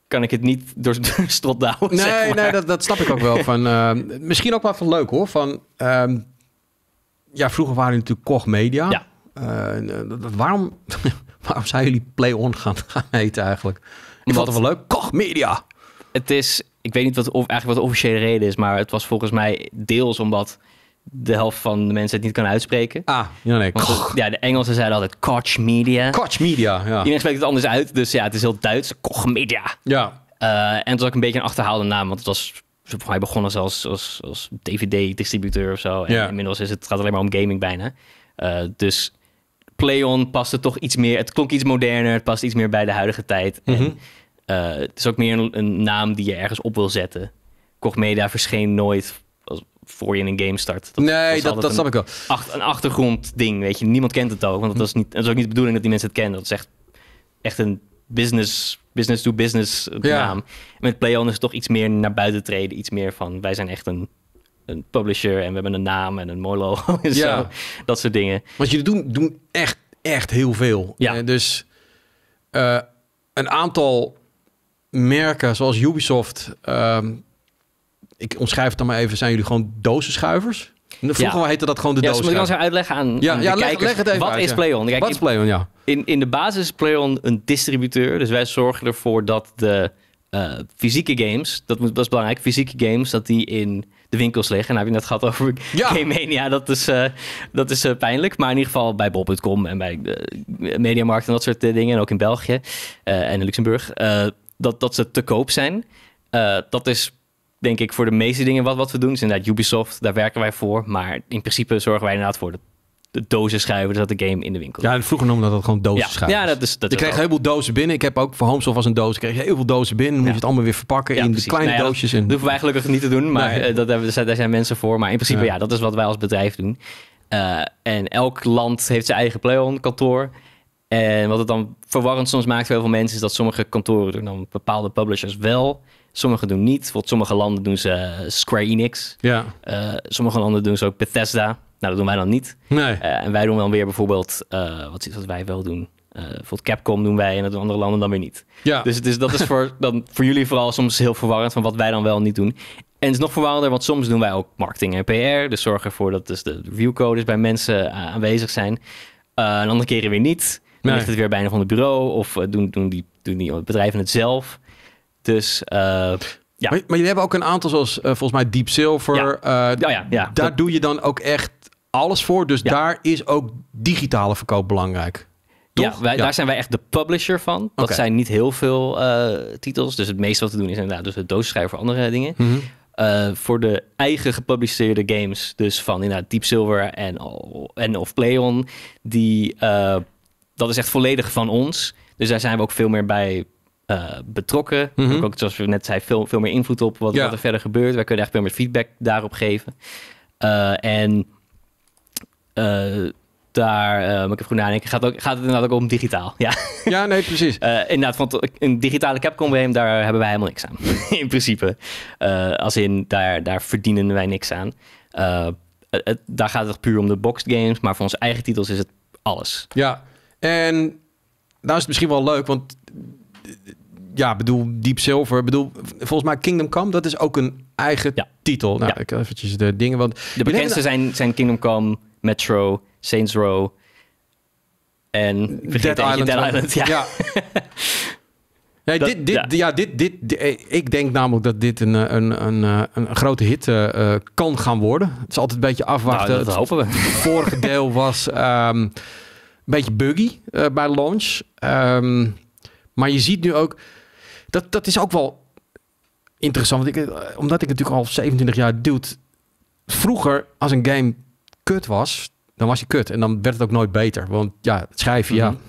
[SPEAKER 2] kan ik het niet door,
[SPEAKER 1] door strot Nee, nee dat, dat snap ik ook wel. Van, ehm, misschien ook wel van leuk hoor. Van, ehm, ja, vroeger waren jullie natuurlijk Koch Media. Ja. Eh, eh, waarom, waarom zijn jullie Play-On gaan, gaan heten eigenlijk? Ik vond het wel leuk. Koch Media.
[SPEAKER 2] Het is, ik weet niet wat, of, eigenlijk wat de officiële reden is, maar het was volgens mij deels omdat de helft van de mensen het niet kan uitspreken. Ah, ja, nee. Want, ja, de Engelsen zeiden altijd Koch Media. Koch Media, ja. Iedereen spreekt het anders uit, dus ja, het is heel Duits. Koch Media. Ja. Eh, en het was ook een beetje een achterhaalde naam, want het was... Hij begon als, als, als, als DVD-distributeur of zo. En ja. inmiddels is het, het gaat alleen maar om gaming bijna. Uh, dus Playon paste toch iets meer... Het klonk iets moderner, het past iets meer bij de huidige tijd. en, mhm. eh, het is ook meer een, een, naam die je ergens op wil zetten. Koch Media verscheen nooit voor je in een game start. nee, dat, dat snap ik wel. Acht, een achtergrondding, weet je. Niemand kent het ook. Want dat is, niet, dat is ook niet de bedoeling dat die mensen het kennen. Dat is echt, echt een business, business to business eh, naam. Met Play On is toch iets meer naar buiten treden. Iets meer van, wij zijn echt een een publisher en we hebben een naam
[SPEAKER 1] en een mooi logo en ja. zo. Dat soort dingen. Want jullie doen, doen echt, echt heel veel. Ja. En eh, dus eh, een aantal merken zoals Ubisoft, ehm, ik omschrijf het dan maar even, zijn jullie gewoon dozenschuivers? Vroeger ja. heette dat gewoon de ja, doos. Dus moet dan zo
[SPEAKER 2] uitleggen aan, ja, ja, Leg, het even wat is Playon? Kijk, wat is Playon, ja. In, in de basis is Playon een distributeur. Dus wij zorgen ervoor dat de eh, fysieke games, dat, dat is belangrijk, fysieke games, dat die in de winkels liggen. En nou, heb je net gehad over Game Mania. Dat is, eh, dat is eh, pijnlijk. Maar in ieder geval bij bol.com en bij Mediamarkt en dat soort dingen. En ook in België en in Luxemburg. dat, dat ze te koop zijn. dat is denk ik, voor de meeste dingen wat, wat we doen. Dus inderdaad Ubisoft, daar werken wij voor. Maar
[SPEAKER 1] in principe zorgen wij inderdaad voor de, de dozen schuiven, zodat dat de game in de winkel. Ja, en vroeger noemde dat gewoon dozen ja. schuiven. Ja, dat is dat. Je kreeg heel veel dozen binnen. Ik heb ook voor Homesoft was een doos. kreeg kreeg heel veel dozen binnen. moest Moet je het allemaal weer verpakken in de kleine nou doosjes. Dat, en... dat hoeven wij
[SPEAKER 2] gelukkig niet te doen, maar eh, dat
[SPEAKER 1] hebben, daar zijn mensen voor. Maar in principe, ja, dat is wat wij
[SPEAKER 2] als bedrijf doen. Eh, en elk land heeft zijn eigen play-on kantoor. En wat het dan verwarrend soms maakt voor heel veel mensen, is dat sommige kantoren doen dan bepaalde publishers wel Sommigen doen niet. Bijvoorbeeld sommige landen doen ze eh, Square Enix. Ja. Eh, sommige landen doen ze ook Bethesda. Nou, dat doen wij dan niet. Nee. Eh, en wij doen dan weer bijvoorbeeld, wat is wat wij wel doen? bijvoorbeeld Capcom doen wij en dat doen andere landen dan weer niet. Ja. Dus, is dat is voor, dan, voor jullie vooral soms heel verwarrend van wat wij dan wel niet doen. En het is nog verwarrender, want soms doen wij ook marketing en PR. Dus zorgen ervoor dat dus de viewcodes bij mensen aanwezig zijn. Uh, een andere keren weer niet. Dan is het
[SPEAKER 1] weer bij van het bureau. Of doen, doen, die, doen die bedrijven het zelf. Dus eh, ja. Maar, maar, jullie hebben ook een aantal, zoals eh, volgens mij Deep Silver. Ja. Eh, ja, Daar doe je dan ook echt alles voor. Dus daar is ook digitale verkoop belangrijk. Toch? Ja, wij,
[SPEAKER 2] daar zijn wij echt de publisher van. Dat zijn niet heel veel titels. Dus het meeste wat we doen is inderdaad dus het doosschrijven voor andere dingen. Mhm. voor de eigen gepubliceerde games, dus van inderdaad Deep Silver en, en of Playon, die, dat is echt volledig van ons. Dus daar zijn we ook veel meer bij eh, betrokken. Mhm. Ook zoals we net zei, veel, veel meer invloed op wat, er verder gebeurt. Wij kunnen echt veel meer feedback daarop geven. Eh, en uh, daar, uh, ik heb goed nadenken, gaat, ook, gaat het inderdaad ook om digitaal. Ja, ja nee, precies. Uh, inderdaad, want een digitale Capcom game, daar hebben wij helemaal niks aan. in principe. als in, daar, daar verdienen wij niks aan. daar gaat het puur om de boxed games, maar voor onze eigen titels is het alles.
[SPEAKER 1] Ja, en nou is het misschien wel leuk, want ja, bedoel, Deep Silver. Bedoel, volgens mij Kingdom Come, dat is ook een eigen ja. titel. Nou, ja. ik eventjes de dingen. Want de bekendste nou- zijn, zijn Kingdom Come, Metro, Saints Row en Dead Island. Dead Island. Ja. ja. dit, dit, ja. dit, dit, eh, ik denk namelijk dat dit een, eh, een, een, eh, een grote hit kan gaan worden. Het is altijd een beetje afwachten. Nou, dat hopen we. Het vorige deel was ehm, een beetje buggy uh, bij launch. Ehm, maar je ziet nu ook dat, dat is ook wel interessant. Want ik, eh, omdat ik natuurlijk al 27 jaar doet. Vroeger, als een game kut was, dan was je kut. En dan werd het ook nooit beter. Want ja, schrijven, ja. Mhm.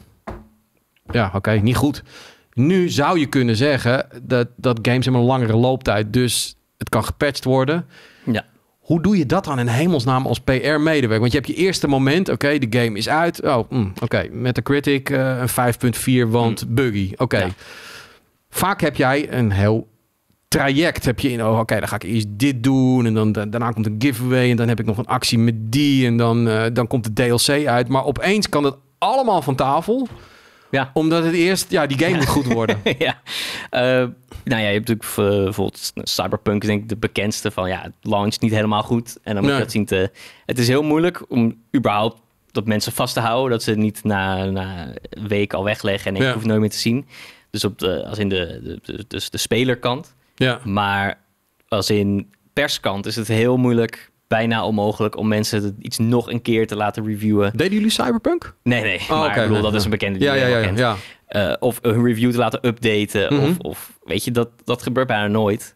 [SPEAKER 1] Ja, oké, niet goed. Nu zou je kunnen zeggen dat, dat games hebben een langere looptijd. Dus het kan gepatcht worden. Ja. Hoe doe je dat dan in hemelsnaam als PR-medewerker? Want je hebt je eerste moment, oké, de game is uit. Oh, mm, oké, met de critic eh, een 5.4, want mm. buggy. Oké. Vaak heb jij een heel traject heb je in. Oh, oké, dan ga ik eerst dit doen. En dan, daarna komt een giveaway. En dan heb ik nog een actie met die. En dan, eh, dan komt de DLC uit. Maar opeens kan het allemaal van tafel. Ja. Omdat het eerst, ja, die game moet goed worden. ja. Eh, nou ja, je hebt natuurlijk eh,
[SPEAKER 2] bijvoorbeeld Cyberpunk, denk ik, de bekendste van ja, het launcht niet helemaal goed. En dan moet je dat zien te. Het is heel moeilijk om überhaupt dat mensen vast te houden. Dat ze niet na, na een week al wegleggen en ik hoef het nooit meer te zien. Dus op de, als in de, de, dus de spelerkant. Ja. Maar als in perskant is het heel moeilijk, bijna onmogelijk om mensen iets nog een keer te laten reviewen. Deden jullie Cyberpunk? Nee, nee. Oh, maar ik bedoel, dat is een bekende die ja, ja, ja, ja. Eh, of een review te laten updaten. Mhm. of, of weet je, dat, dat gebeurt bijna nooit.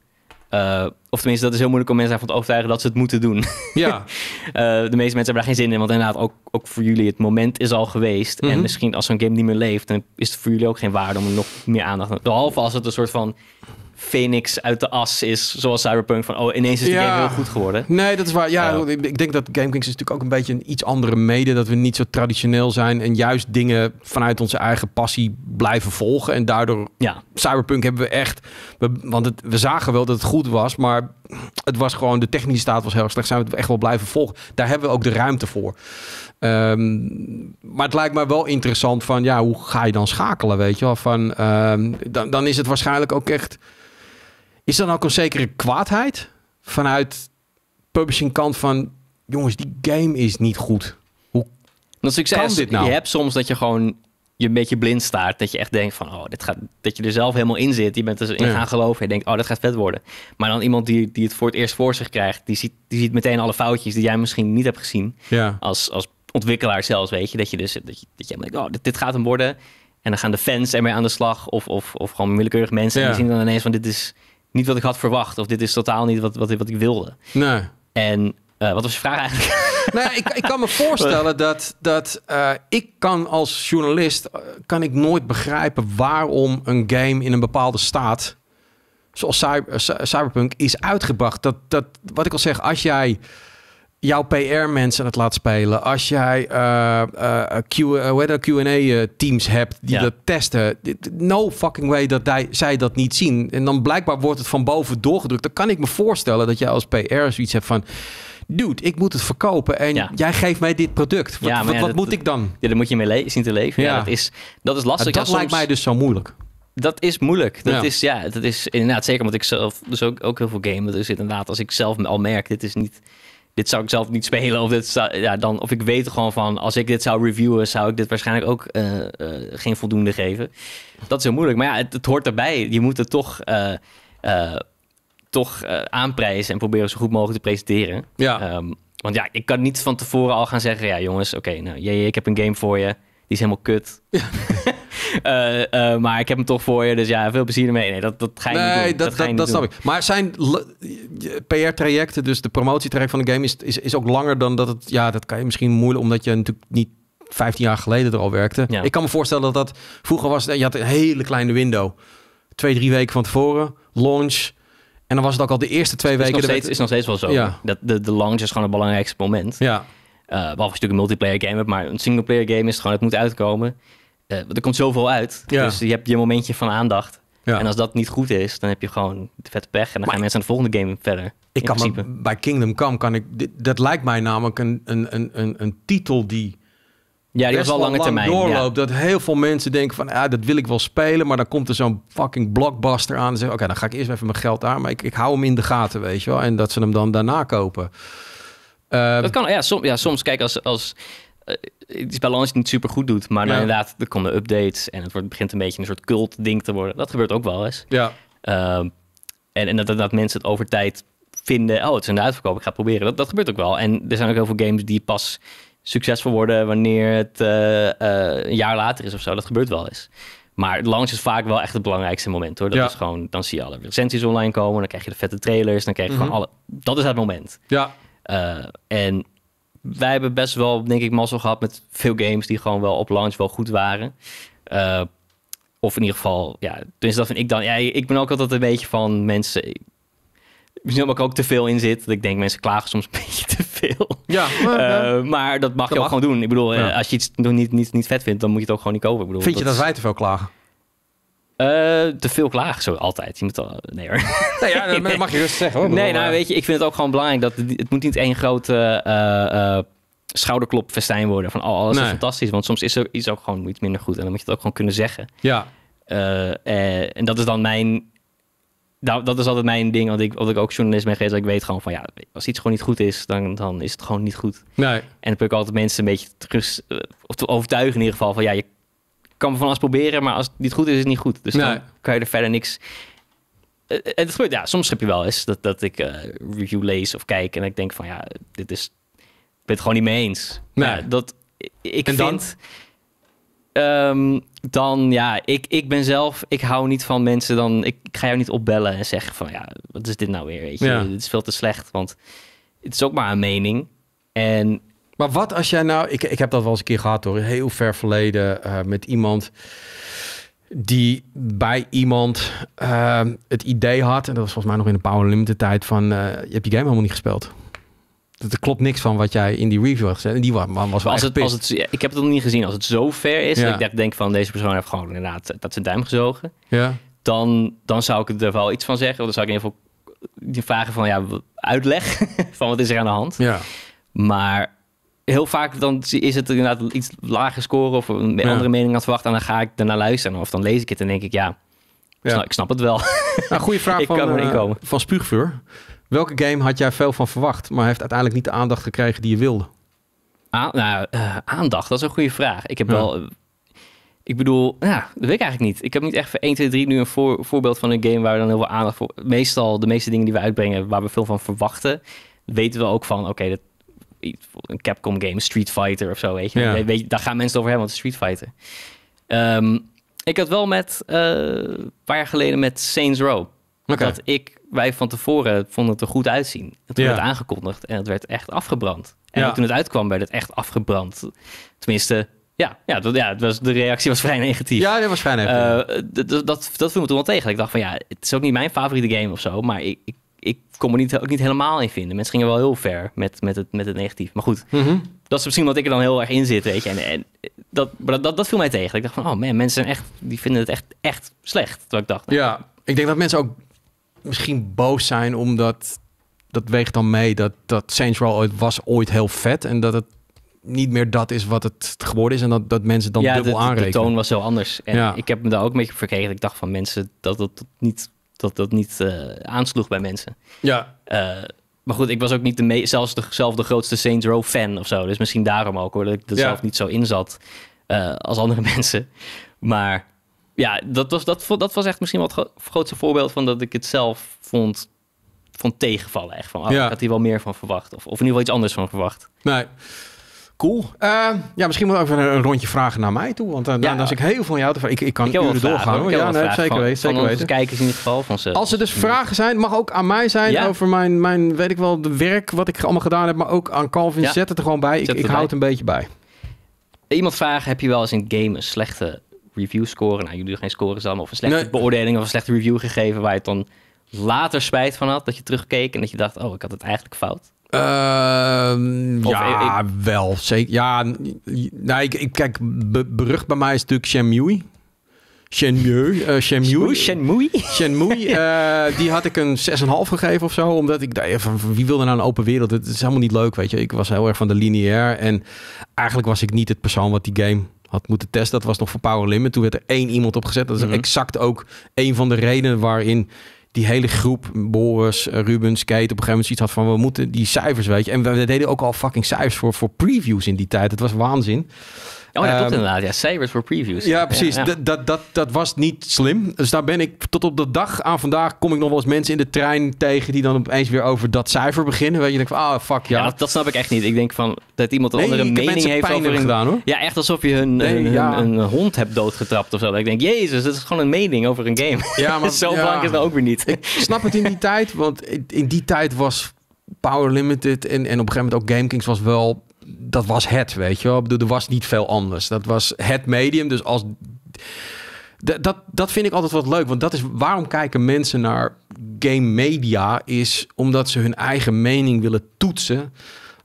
[SPEAKER 2] Uh, of tenminste, dat is heel moeilijk om mensen ervan te overtuigen dat ze het moeten doen. Ja. Eh, de meeste mensen hebben daar geen zin in. Want inderdaad, ook, ook voor jullie, het moment is al geweest. En mhm. misschien als zo'n game niet meer leeft, dan is het voor jullie ook geen waarde om er nog meer aandacht aan. Behalve als het een soort van phoenix uit de as is, zoals Cyberpunk, van oh, ineens is die game heel goed geworden.
[SPEAKER 1] Nee, dat is waar. Ja, oh. ik, denk dat GameKings is natuurlijk ook een beetje een iets andere mede, dat we niet zo traditioneel zijn en juist dingen vanuit onze eigen passie blijven volgen. En daardoor, ja. Cyberpunk hebben we echt, we, want het, we zagen wel dat het goed was, maar het was gewoon, de technische staat was heel slecht, zijn we het echt wel blijven volgen. Daar hebben we ook de ruimte voor. Ehm, maar het lijkt me wel interessant van, ja, hoe ga je dan schakelen, weet je wel? Van, ehm, dan, dan is het waarschijnlijk ook echt is dan ook een zekere kwaadheid vanuit publishing kant van... jongens, die game is niet goed. Hoe dat is kan dit nou? Je hebt soms dat je gewoon je een beetje
[SPEAKER 2] blind staat, Dat je echt denkt van, oh, dit gaat, dat je er zelf helemaal in zit. Je bent er dus in gaan geloven. Je denkt, oh, dat gaat vet worden. Maar dan iemand die, die het voor het eerst voor zich krijgt... die ziet, die ziet meteen alle foutjes die jij misschien niet hebt gezien. Ja. Als, als ontwikkelaar zelfs, weet je. Dat je dus dat je, dat je denkt, oh, dit, gaat hem worden. En dan gaan de fans ermee aan de slag. Of, of, of gewoon willekeurig mensen. Die zien dan ineens van, dit is niet wat ik had verwacht. Of dit is totaal niet wat, wat, wat ik wilde. Nee. En eh, wat was je vraag eigenlijk?
[SPEAKER 1] Nou ik, ik kan me voorstellen dat, dat eh, ik kan als journalist... Eh, kan ik nooit begrijpen waarom een game in een bepaalde staat... zoals cyber, Cyberpunk is uitgebracht. Dat, dat, wat ik al zeg, als jij jouw PR-mensen het laat spelen. Als jij uh, uh, Q&A-teams hebt die dat testen. No fucking way dat zij dat niet zien. En dan blijkbaar wordt het van boven doorgedrukt. Dan kan ik me voorstellen dat jij als PR zoiets hebt van dude, ik moet het verkopen en jij geeft mij dit product. Wat, wat, moet ik dan? Ja, dan moet je mee zien te leven. Ja. dat, is, dat is lastig. dat lijkt mij dus zo moeilijk.
[SPEAKER 2] Dat is moeilijk. Dat is ja, dat is inderdaad zeker, want ik zelf dus ook, ook heel veel game. Dus inderdaad, als ik zelf al merk, dit is niet dit zou ik zelf niet spelen. Of, dit zou, ja, dan, of ik weet gewoon van, als ik dit zou reviewen, zou ik dit waarschijnlijk ook eh, eh, geen voldoende geven. Dat is heel moeilijk. Maar ja, het, hoort erbij. Je moet het toch, eh, toch aanprijzen en proberen zo goed mogelijk te presenteren. Ja. Ehm, want ja, ik kan niet van tevoren al gaan zeggen, ja jongens, oké, nou, jee, ik heb een game voor je. Die is helemaal kut.
[SPEAKER 1] Eh, eh, maar ik heb hem toch voor je, dus ja, veel plezier ermee. Nee, dat, dat ga je niet doen. dat, dat, dat, dat snap ik. Maar zijn PR-trajecten, dus de promotietraject van de game, is, is, is ook langer dan dat het... Ja, dat kan je misschien moeilijk, omdat je natuurlijk niet 15 jaar geleden er al werkte. Ik kan me voorstellen dat dat... Vroeger was je had een hele kleine window. Twee, drie weken van tevoren, launch... En dan was het ook al de eerste twee weken... Is nog steeds, is nog steeds wel zo. Ja.
[SPEAKER 2] Dat de, de launch is gewoon het belangrijkste moment. Ja. Uh, behalve als je natuurlijk een multiplayer game hebt, maar een single player game is het gewoon, het moet uitkomen uh, er komt zoveel uit. Dus je hebt je momentje van aandacht. En als dat niet goed is, dan heb je gewoon vette pech. En dan gaan mensen aan de volgende game verder. Ik kan me,
[SPEAKER 1] bij Kingdom Come kan ik. dat lijkt mij namelijk een, een, een, een, een titel die. Ja, die is al lange termijn. Doorloopt, Dat heel veel mensen denken van, ah, dat wil ik wel spelen. Maar dan komt er zo'n fucking blockbuster aan. En zeggen, oké, dan ga ik eerst even mijn geld aan. Maar ik, ik hou hem in de gaten, weet je wel. En dat ze hem dan daarna kopen. dat ehm, kan, ja,
[SPEAKER 2] ja soms. Kijk, als, als eh, is balans niet super goed doet. Maar inderdaad, er komen updates en het wordt, begint een beetje een soort cult ding te worden. Dat gebeurt ook wel eens. Ja. Ehm, en en dat, mensen het over tijd vinden. Oh, het is een uitverkoop, ik ga proberen. Dat, dat gebeurt ook wel. En er zijn ook heel veel games die pas succesvol worden wanneer het eh, eh, een jaar later is of zo. Dat gebeurt wel eens. Maar launch is vaak wel echt het belangrijkste moment hoor. Dat ja. is gewoon, dan zie je alle recensies online komen. Dan krijg je de vette trailers. Dan krijg je gewoon mhm. alle. Dat is het moment. Ja. en wij hebben best wel, denk ik, mazzel gehad met veel games die gewoon wel op launch wel goed waren. Eh, of in ieder geval, ja, dus dat vind ik dan. Ja, ik ben ook altijd een beetje van mensen. Misschien omdat ik ook te veel in zit. Dat ik denk, mensen klagen soms een beetje te veel. Ja, maar, eh, maar dat mag je ook gewoon doen. Ik bedoel, eh, als je iets niet, niet, niet vet vindt, dan moet je het ook gewoon niet kopen. Ik bedoel, vind je dat wij te veel klagen? Eh, te veel klagen, zo altijd. Je moet al, nee hoor.
[SPEAKER 1] ja, dat mag je rustig zeggen hoor. Nee, nou weet
[SPEAKER 2] je, ik vind het ook gewoon belangrijk dat het, het moet niet één grote uh, eh, eh, schouderklop festijn worden. Van oh, alles is fantastisch. Want soms is er iets ook gewoon iets minder goed. En dan moet je het ook gewoon kunnen zeggen. Ja. en dat is dan mijn. dat is altijd mijn ding, want ik, omdat ik ook journalist ben geweest. Dat ik weet gewoon van ja, als iets gewoon niet goed is, dan, dan is het gewoon niet goed. Nee. En dan heb ik altijd mensen een beetje terug of te overtuigen in ieder geval van ja, je kan van alles proberen, maar als dit goed is, is het niet goed. Dus dan kan je er verder niks... En eh, eh, het gebeurt, ja, soms schip je wel eens dat, dat ik uh, review lees of kijk en ik denk van ja, dit is... Ik ben het gewoon niet mee eens. Ja, dat, ik vind... Dan? Ehm, dan ja, ik, ik ben zelf, ik hou niet van mensen dan, ik, ga jou niet opbellen en zeggen van ja,
[SPEAKER 1] wat is dit nou weer, weet je, ja. dit is veel te slecht, want het is ook maar een mening. En maar wat als jij nou, ik, ik heb dat wel eens een keer gehad hoor, heel ver verleden eh, met iemand die bij iemand eh, het idee had, en dat was volgens mij nog in de Power Limited tijd, van uh, je hebt je game helemaal niet gespeeld. Er klopt niks van wat jij in die review had gezet. En die was, was wel als het, als het,
[SPEAKER 2] Ik heb het nog niet gezien. Als het zo ver is, dat ik denk van deze persoon heeft gewoon inderdaad dat zijn duim gezogen. Ja. Dan, dan zou ik er wel iets van zeggen. dan zou ik in ieder geval die vragen van ja, uitleg van wat is er aan de hand. Ja. Maar heel vaak dan is het inderdaad iets lager scoren of een andere mening had verwacht. En dan ga ik
[SPEAKER 1] daarna luisteren of dan lees ik het en denk ik, ja, ik snap het wel. Nou, goede vraag van, uh, van Spuugvuur. Welke game had jij veel van verwacht, maar heeft uiteindelijk niet de aandacht gekregen die je wilde? Ah, nou, eh, aandacht, dat is een goede vraag. Ik heb wel... ik bedoel,
[SPEAKER 2] ja, dat weet ik eigenlijk niet. Ik heb niet echt voor 1, 2, 3 nu een voorbeeld van een game waar we dan heel veel aandacht voor... Meestal de meeste dingen die we uitbrengen, waar we veel van verwachten, weten we ook van, oké, dat een Capcom game, Street Fighter of zo, weet je. Weet daar gaan mensen over hebben, want Street Fighter. Ehm, ik had wel met, uh, een paar jaar geleden met Saints Row. Dat ik, wij van tevoren vonden het er goed uitzien. toen ja. werd aangekondigd en het werd echt afgebrand. En toen het uitkwam werd het echt afgebrand. Tenminste, ja, ja, dat, ja het was, de reactie was vrij negatief. Ja, dat was vrij negatief. Eh, dat, dat, dat viel me toen wel tegen. Ik dacht van ja, het is ook niet mijn favoriete game of zo, maar ik, ik ik kon me niet, ook niet helemaal in vinden. Mensen gingen wel heel ver met, met, het, met het negatief. Maar goed, mhm. dat is misschien wat ik er dan heel erg in zit, weet je. En, en dat, dat, dat, dat viel mij tegen. Ik dacht van, oh man, mensen zijn echt,
[SPEAKER 1] die vinden het echt,
[SPEAKER 2] echt slecht.
[SPEAKER 1] Wat ik dacht. Nou, ja, ik denk dat mensen ook misschien boos zijn omdat... Dat weegt dan mee dat, dat Saints Row ooit was ooit heel vet. En dat het niet meer dat is wat het geworden is en dat, dat mensen dan ja, dubbel de, aanrekenen. de toon was zo anders. En ik
[SPEAKER 2] heb me daar ook een beetje verkeerd Ik dacht van mensen dat het niet dat dat niet eh, aansloeg bij mensen. Ja. Eh, maar goed, ik was ook niet de meest zelfs de, zelf de grootste Saints Row fan of zo. Dus misschien daarom ook hoor, dat ik er zelf niet zo in zat eh, als andere mensen. Maar ja, dat was, dat, dat was echt misschien wel het grootste voorbeeld van dat ik het zelf vond van tegenvallen. Echt van, oh, ja. ik had hier wel meer van verwacht. Of, of in ieder geval iets anders van verwacht.
[SPEAKER 1] Nee. Cool. Eh, ja, misschien moet ik even een, rondje vragen naar mij toe. Want uh, ja, dan is ik heel veel van jou te Ik, ik kan ik uren doorgaan. Ja, zeker weten. Zeker weten. kijkers in ieder geval. Van ze, Als er dus vragen zijn, mag ook aan mij zijn over mijn, mijn, weet ik wel, de werk wat ik allemaal gedaan heb. Maar ook aan Calvin. Zet het er gewoon bij. ik, ik houd het een beetje bij.
[SPEAKER 2] Iemand vraagt, heb je wel eens in game een slechte review score? Nou, jullie geen scores dan. Of een slechte beoordeling of een slechte review gegeven waar je het dan later spijt van had. Dat je terugkeek en dat je dacht, oh, ik had het eigenlijk fout.
[SPEAKER 1] Uh, ja, wel. Zeker. Ja, nee nou, ik, kijk, berucht bij mij is natuurlijk Shenmue. Shenmue, eh, Shenmue. Shenmue. Shenmue. Eh, die had ik een 6,5 gegeven of zo. Omdat ik dacht, van, wie wilde nou een open wereld? Het is helemaal niet leuk, weet je. Ik was heel erg van de lineair. En eigenlijk was ik niet het persoon wat die game had moeten testen. Dat was nog voor Power Limit. Toen werd er één iemand opgezet. Dat is mhm. exact ook een van de redenen waarin die hele groep, Boris, eh, Rubens, Kate, op een gegeven moment iets had van... we moeten die cijfers, weet je. En we deden ook al fucking cijfers voor, voor previews in die tijd. Het was waanzin. Oh, ja, klopt ehm, inderdaad. Ja, cijfers voor previews. Ja, precies. Dat, dat, dat, was niet slim. Dus daar ben ik tot op de dag aan vandaag kom ik nog wel eens mensen in de trein tegen die dan opeens weer over dat cijfer beginnen. Weet je, denk van, ah, fuck ja. dat, snap ik echt niet. Ik denk van dat iemand een andere mening heeft over gedaan, hoor.
[SPEAKER 2] Ja, echt alsof je hun, een hond hebt doodgetrapt of zo. Dat ik denk, jezus, dat is
[SPEAKER 1] gewoon een mening over een game. Ja, maar zo belangrijk is dat ook weer niet. Ik snap het in die tijd, want in die tijd was Power Limited en, en op een gegeven moment ook GameKings was wel dat was het, weet je wel. Ik bedoel, er was niet veel anders. Dat was het medium. Dus als... Dat, dat, vind ik altijd wat leuk. Want dat is waarom kijken mensen naar game media... is omdat ze hun eigen mening willen toetsen...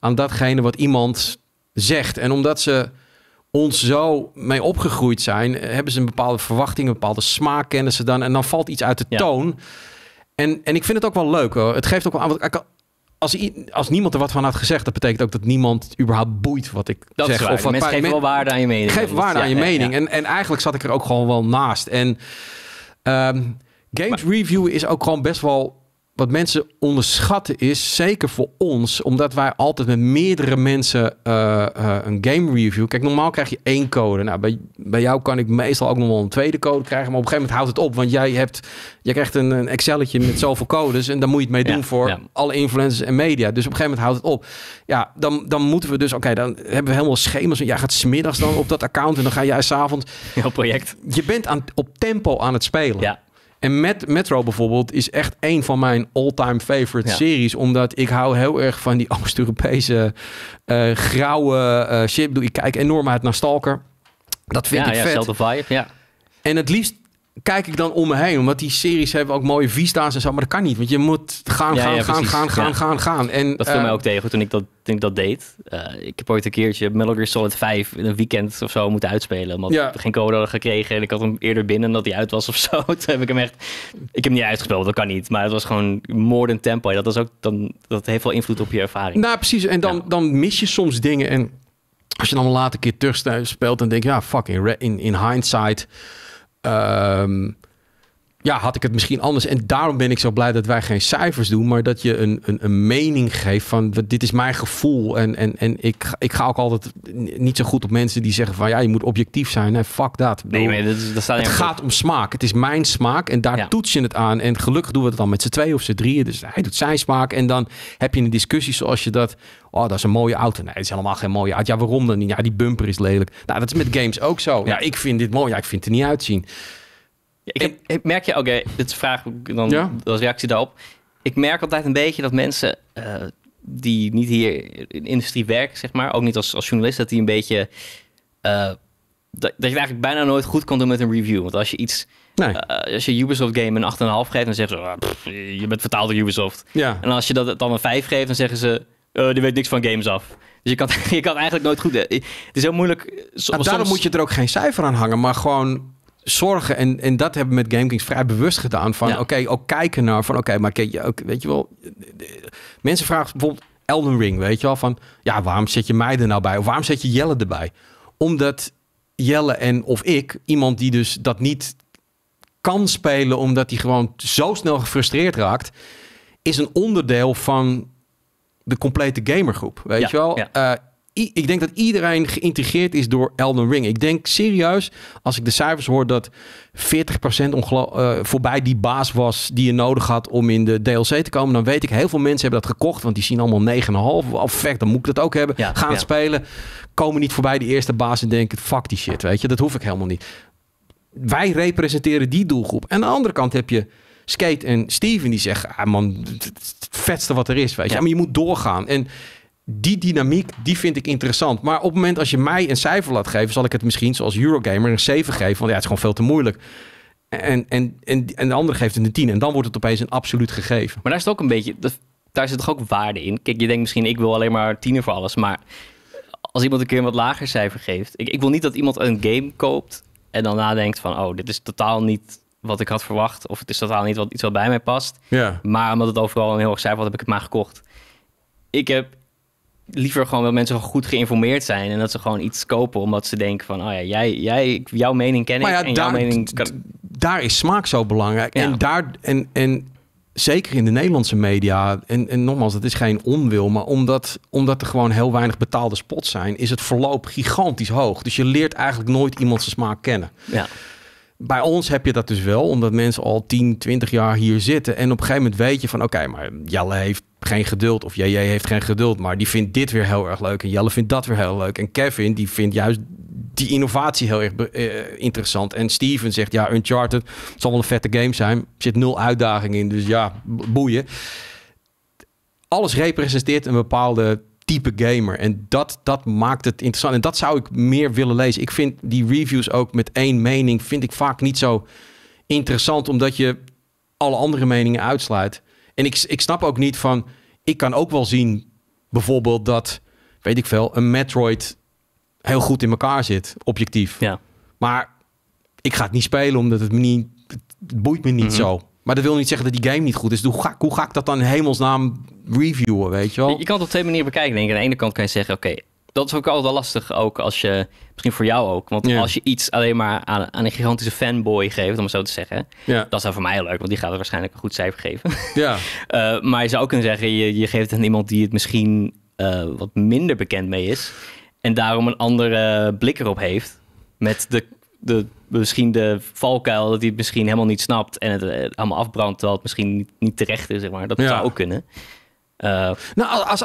[SPEAKER 1] aan datgene wat iemand zegt. En omdat ze ons zo mee opgegroeid zijn... hebben ze een bepaalde verwachting, een bepaalde smaak kennen ze dan... en dan valt iets uit de toon... En, en ik vind het ook wel leuk hoor. Het geeft ook wel aan. Want ik, als, als niemand er wat van had gezegd, dat betekent ook dat niemand überhaupt boeit wat ik zeg. of wat Mensen geven wel waarde aan je mening. Geef waarde aan je mening. En, en eigenlijk zat ik er ook gewoon wel naast. En ehm, games review is ook gewoon best wel wat mensen onderschatten is, zeker voor ons, omdat wij altijd met meerdere mensen eh, eh, een game review. Kijk, normaal krijg je één code. Nou, bij, bij jou kan ik meestal ook nog wel een tweede code krijgen. Maar op een gegeven moment houdt het op. Want jij, hebt, jij krijgt een, een Excelletje met zoveel codes. En daar moet je het mee doen voor alle influencers en media. Dus op een gegeven moment houdt het op. Ja, dan, dan moeten we dus. Oké, dan hebben we helemaal schema's. Jij gaat smiddags dan op dat account. En dan ga jij s'avonds. Heel project. Je bent aan, op tempo aan het spelen. Ja. En met Metro bijvoorbeeld is echt een van mijn all-time favorite series. Omdat ik hou heel erg van die Oost-Europese uh, grauwe uh, shit. Ik kijk enorm uit naar Stalker. Dat vind ja, ik ja, vet. Vibe, ja. En het liefst kijk ik dan om me heen. Omdat die series hebben ook mooie vista's en zo. Maar dat kan niet. Want je moet gaan, gaan, gaan, gaan, gaan, gaan, gaan, En, dat viel eh, mij ook
[SPEAKER 2] tegen toen ik dat, dat deed. Eh, ik heb ooit een keertje Metal Gear Solid 5 in een weekend of zo moeten uitspelen. Omdat ik geen code had gekregen. En ik had hem eerder binnen dat hij uit was of zo. Toen heb ik hem echt... Ik heb hem niet uitgespeeld, dat kan niet. Maar het was gewoon
[SPEAKER 1] moordend tempo. Dat, is ook, dan, dat heeft wel invloed op je ervaring. Nou, precies. En dan, dan mis je soms dingen. En als je dan later een keer terug speelt, dan denk je... Ja, fuck, in, in hindsight um, ja, had ik het misschien anders. En daarom ben ik zo blij dat wij geen cijfers doen, maar dat je een, een, een mening geeft van dit is mijn gevoel. En, en, en ik, ik ga ook altijd niet zo goed op mensen die zeggen van ja, je moet objectief zijn. Nee, fuck dat. Nee, nee, dat, dat het gaat om smaak. Het is mijn smaak en daar toets je het aan. En gelukkig doen we het dan met z'n twee of z'n drieën. Dus hij doet zijn smaak en dan heb je een discussie zoals je dat Oh, dat is een mooie auto. Nee, het is helemaal geen mooie auto. Ja, waarom dan niet? Ja, die bumper is lelijk. Nou, dat is met games ook zo. Ja, ik vind dit mooi. Ja, ik vind het er niet uitzien ik, ik, merk je, oké, dit is vraag, dan ja? als reactie daarop.
[SPEAKER 2] Ik merk altijd een beetje dat mensen eh, die niet hier in de industrie werken, zeg maar, ook niet als, als journalist, dat die een beetje. Eh, dat, je eigenlijk bijna nooit goed kan doen met een review. Want als je iets. Eh, als je Ubisoft game een 8,5 geeft, dan zeggen ze. Ah, je bent vertaald
[SPEAKER 1] door Ubisoft. Ja.
[SPEAKER 2] En als je dat dan een 5 geeft, dan zeggen ze. Uh, die weet niks van games af. Dus je kan, je kan eigenlijk nooit goed. Het is heel moeilijk. So, nou, daarom moet je
[SPEAKER 1] er ook geen cijfer aan hangen, maar gewoon zorgen. En, en dat hebben we met GameKings vrij bewust gedaan. Van oké, ook kijken naar van oké, maar kijk, je ook, weet je wel. Mensen vragen bijvoorbeeld Elden Ring, weet je wel. Van ja, waarom zet je mij er nou bij? Of waarom zet je Jelle erbij? Omdat Jelle en of ik, iemand die dus dat niet kan spelen omdat hij gewoon zo snel gefrustreerd raakt, is een onderdeel van de complete gamergroep. Weet je wel? Ja. Eh, ik denk dat iedereen geïntegreerd is door Elden Ring. Ik denk serieus, als ik de cijfers hoor, dat 40% uh, eh, voorbij die baas was die je nodig had om in de DLC te komen, dan weet ik, heel veel mensen hebben dat gekocht, want die zien allemaal 9,5. Of fact, dan moet ik dat ook hebben. Gaan spelen, komen niet voorbij die eerste baas en denken, fuck die shit, weet je, dat hoef ik helemaal niet. Wij representeren die doelgroep. En aan de andere kant heb je Skate en Steven die zeggen, ah man, het vetste wat er is, weet je. Ah, maar je moet doorgaan. En die dynamiek, die vind ik interessant. Maar op het moment als je mij een cijfer laat geven, zal ik het misschien zoals Eurogamer een 7 geven. Want ja, het is gewoon veel te moeilijk. En, en, en, en de andere geeft een 10. En dan wordt het opeens een absoluut gegeven. Maar daar is ook een beetje. Daar zit toch ook waarde in. Kijk, je denkt misschien, ik wil alleen maar tienen voor alles. Maar
[SPEAKER 2] als iemand een keer een wat lager cijfer geeft. Ik, ik wil niet dat iemand een game koopt en dan nadenkt van oh, dit is totaal niet wat ik had verwacht. Of het is totaal niet wat iets wat bij mij past. Ja. Maar omdat het overal een heel hoog cijfer had, heb ik het maar gekocht. Ik heb liever gewoon dat mensen goed geïnformeerd zijn. En dat ze gewoon iets kopen omdat ze denken van... oh ja, jij, jij, jouw mening ken ik ja, en daar, jouw mening...
[SPEAKER 1] Daar is smaak zo belangrijk. En, daar, en, en zeker in de Nederlandse media... en, en nogmaals, dat is geen onwil... maar omdat, omdat er gewoon heel weinig betaalde spots zijn... is het verloop gigantisch hoog. Dus je leert eigenlijk nooit iemand zijn smaak kennen. Ja bij ons heb je dat dus wel, omdat mensen al 10, 20 jaar hier zitten. En op een gegeven moment weet je van oké, maar Jelle heeft geen geduld. Of JJ heeft geen geduld, maar die vindt dit weer heel erg leuk. En Jelle vindt dat weer heel leuk. En Kevin, die vindt juist die innovatie heel erg eh, interessant. En Steven zegt, ja, Uncharted, zal wel een vette game zijn. Er zit nul uitdaging in, dus ja, boeien. Alles representeert een bepaalde type gamer. En dat, dat maakt het interessant. En dat zou ik meer willen lezen. Ik vind die reviews ook met één mening... vind ik vaak niet zo interessant... omdat je alle andere meningen uitsluit. En ik, ik snap ook niet van... Ik kan ook wel zien bijvoorbeeld dat... weet ik veel, een Metroid... heel goed in elkaar zit, objectief. Ja. Maar ik ga het niet spelen omdat het me niet... Het boeit me niet mhm. zo. Maar dat wil niet zeggen dat die game niet goed is. Hoe ga, hoe ga ik dat dan hemelsnaam reviewen, weet je wel? Je kan het op twee manieren bekijken, denk Aan de ene kant kan je zeggen, oké,
[SPEAKER 2] dat is ook altijd lastig ook als je, misschien voor jou ook. Want als je iets alleen maar aan, aan, een gigantische fanboy geeft, om het zo te zeggen. Ja. Dat zou voor mij heel leuk, want die gaat het waarschijnlijk een goed cijfer geven. Ja. Eh, maar je zou ook kunnen zeggen, je, je geeft het aan iemand die het misschien eh, wat minder bekend mee is. En daarom een andere blik erop heeft. Met de de, misschien de valkuil dat hij het misschien helemaal niet snapt en het, eh, allemaal afbrandt, terwijl het misschien niet, niet terecht is, zeg maar.
[SPEAKER 1] Dat ja. zou ook kunnen. Eh, nou, als,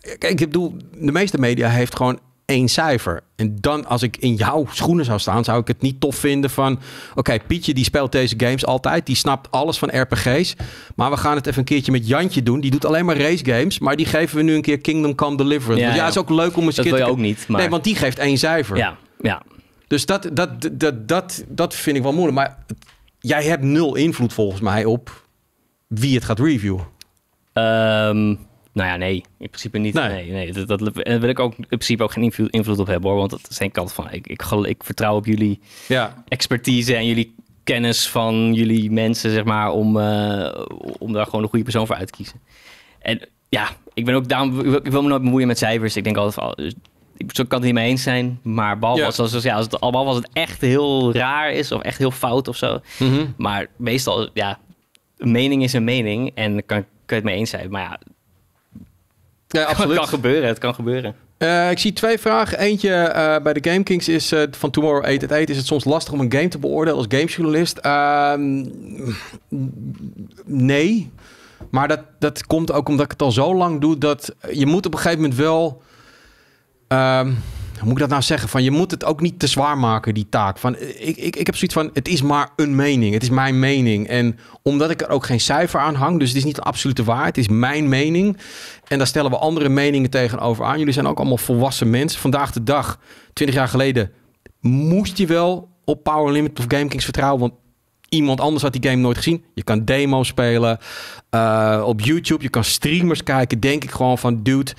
[SPEAKER 1] kijk, ik bedoel, de meeste media heeft gewoon één cijfer. En dan, als ik in jouw schoenen zou staan, zou ik het niet tof vinden van... Oké, Pietje die speelt deze games altijd. Die snapt alles van RPG's. Maar we gaan het even een keertje met Jantje doen. Die doet alleen maar race games. Maar die geven we nu een keer Kingdom Come Deliverance. Ja, is ook leuk om eens... Dat wil ook niet, Nee, want die geeft één cijfer. Ja, ja. Dus dat, dat, dat, dat, dat vind ik wel moeilijk. Maar jij hebt nul invloed volgens mij op wie het gaat reviewen.
[SPEAKER 2] Um, nou ja, nee. In principe niet. Nee. nee, nee dat, wil ik ook in principe ook geen invloed op hebben hoor. Want dat zijn een kant van, ik, ik, vertrouw op jullie expertise en jullie kennis van jullie mensen, zeg maar, om, eh, om daar gewoon een goede persoon voor uit te kiezen. En ja, ik ben ook daarom, ik wil me nooit bemoeien met cijfers. Ik denk altijd, oh, dus ik zo kan het niet mee eens zijn, maar bal was, als, ja, als, het, allemaal was het echt heel raar is of echt heel fout of zo. Mhm. Maar meestal, ja, een mening is een mening en kan,
[SPEAKER 1] kan je het mee eens zijn. Maar ja,
[SPEAKER 2] ja absoluut. het kan gebeuren, het kan gebeuren.
[SPEAKER 1] Eh, ik zie twee vragen. Eentje eh, bij de Game Kings is eh, van Tomorrow 8 it eat Is het soms lastig om een game te beoordelen als gamejournalist? Ehm, nee. Maar dat, dat komt ook omdat ik het al zo lang doe dat je moet op een gegeven moment wel Ehm, hoe moet ik dat nou zeggen? Van je moet het ook niet te zwaar maken, die taak. Van, ik, ik, ik heb zoiets van: het is maar een mening. Het is mijn mening. En omdat ik er ook geen cijfer aan hang, dus het is niet de absolute waar. het is mijn mening. En daar stellen we andere meningen tegenover aan. Jullie zijn ook allemaal volwassen mensen. Vandaag de dag, 20 jaar geleden, moest je wel op Power Limit of Game Kings vertrouwen. Want Iemand anders had die game nooit gezien. Je kan demo's spelen eh, op YouTube. Je kan streamers kijken. Denk ik gewoon van, dude,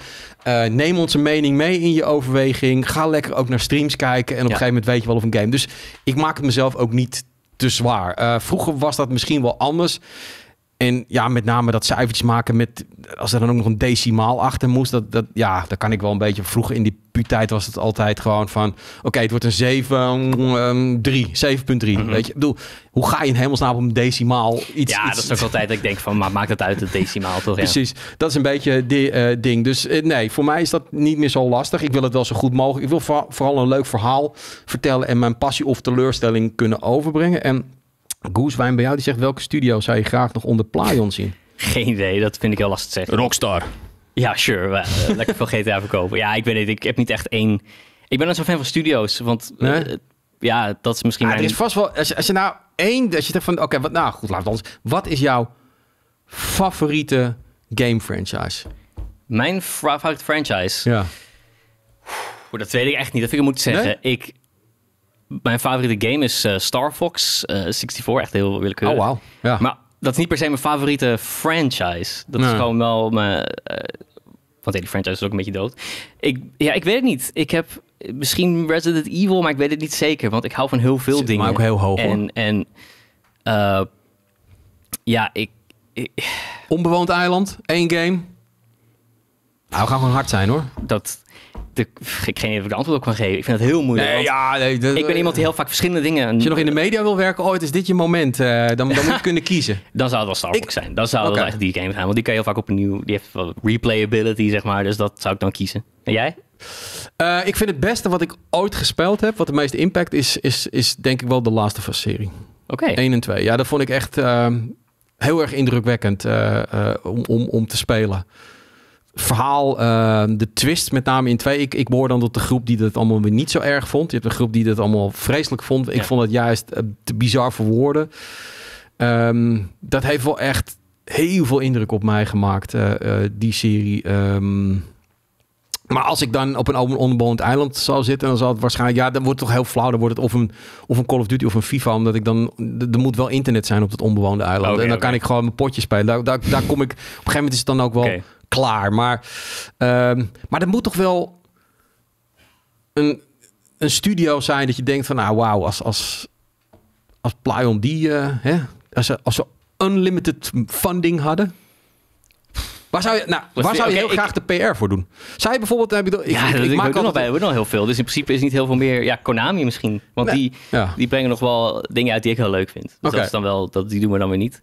[SPEAKER 1] eh, neem onze mening mee in je overweging. Ga lekker ook naar streams kijken. En op een gegeven moment weet je wel of een game. Dus ik maak het mezelf ook niet te zwaar. Eh, vroeger was dat misschien wel anders. En ja, met name dat cijfertjes maken met... Als er dan ook nog een decimaal achter moest. Dat, dat, ja, daar kan ik wel een beetje vroeger in die Tijd was het altijd gewoon van... Oké, het wordt een 7, um, 3, 7.3. Weet je, ik bedoel, hoe ga je in hemelsnaam op een decimaal iets... Ja, dat is ook altijd dat ik denk van, maar maakt het uit, het decimaal toch? Ja. Precies, dat is een beetje de eh, ding. Dus eh, nee, voor mij is dat niet meer zo lastig. Ik wil het wel zo goed mogelijk. Ik wil vooral een leuk verhaal vertellen... en mijn passie of teleurstelling kunnen overbrengen. En Goeswijn bij jou, die zegt... welke studio zou je graag nog onder Playon zien? Geen
[SPEAKER 2] idee, dat vind ik heel lastig te zeggen. Rockstar. Ja, sure. Eh, lekker veel GTA verkopen. Ja, ik weet het. Ik heb
[SPEAKER 1] niet echt één... Ik ben net zo'n fan van studio's, want... Eh, ja, dat is misschien... Ah, ja, Er is vast wel... Als je, als je nou één... Als je zegt van... Oké, wat nou goed, laat ons. Wat is jouw favoriete game franchise? Mijn favoriete franchise? Ja.
[SPEAKER 2] Oeh, dat weet ik echt niet. Dat vind ik moet zeggen. Ik... Mijn favoriete game is eh, Star Fox 64. Echt heel willekeurig. Oh, wow. Ja. Maar dat is niet per se mijn favoriete franchise. Dat is gewoon wel mijn... Eh, want die franchise is ook een beetje dood. Ik, ja, ik weet het niet. Ik heb misschien Resident Evil, maar ik weet het niet zeker. Want ik hou van heel veel dingen. Maar ook heel hoog, En, en eh, ja, ik, ik... Onbewoond
[SPEAKER 1] eiland, één game.
[SPEAKER 2] Nou, we gaan gewoon hard zijn, hoor. Dat, ik geen de antwoord op kan geven. Ik vind het heel moeilijk. ja, nee, ik ben iemand die heel vaak verschillende dingen... Als je nog in de media wil werken ooit, oh, is dit je moment. Eh, dan, dan moet je kunnen kiezen. Dan zou het wel saai zijn. Dan zou okay. dat eigenlijk die game gaan Want die kan je heel vaak opnieuw... Die heeft wel replayability, zeg maar. Dus dat zou ik dan kiezen. En jij?
[SPEAKER 1] Eh, ik vind het beste wat ik ooit gespeeld heb, wat de meeste impact is, is, is denk ik wel de Last of Us serie. Oké. 1 en 2. Ja, dat vond ik echt ehm, heel erg indrukwekkend eh, om, om, om te spelen verhaal, ehm, de twist met name in twee. Ik, ik behoor dan tot de groep die dat allemaal weer niet zo erg vond. Je hebt een groep die dat allemaal vreselijk vond. Ik vond het juist eh, te bizar voor woorden. Ehm, dat heeft wel echt heel veel indruk op mij gemaakt, eh, eh, die serie. Ehm, maar als ik dan op een onbewoond eiland zou zitten, dan zal het waarschijnlijk, ja, dan wordt het toch heel flauw. Dan wordt het of een, of een Call of Duty of een FIFA, omdat ik dan, er moet wel internet zijn op dat onbewoonde eiland. en dan kan ik gewoon mijn potje spelen. Daar, daar, daar kom ik, op een gegeven moment is het dan ook wel klaar. Maar, um, maar er moet toch wel een, een studio zijn dat je denkt van... Nou, wauw, als, als, als Plyon die... Uh, hè, als, ze, als ze unlimited funding hadden... Waar zou je, nou, waar zou je heel graag de PR voor doen? Zij bijvoorbeeld, heb eh, je, ik, ja, ik, maak nog bij,
[SPEAKER 2] we doen heel veel. Dus in principe is niet heel veel meer, ja, Konami misschien. Want die, die brengen nog wel dingen uit die ik heel leuk vind. Dus dat is dan wel, dat, die doen we dan weer niet.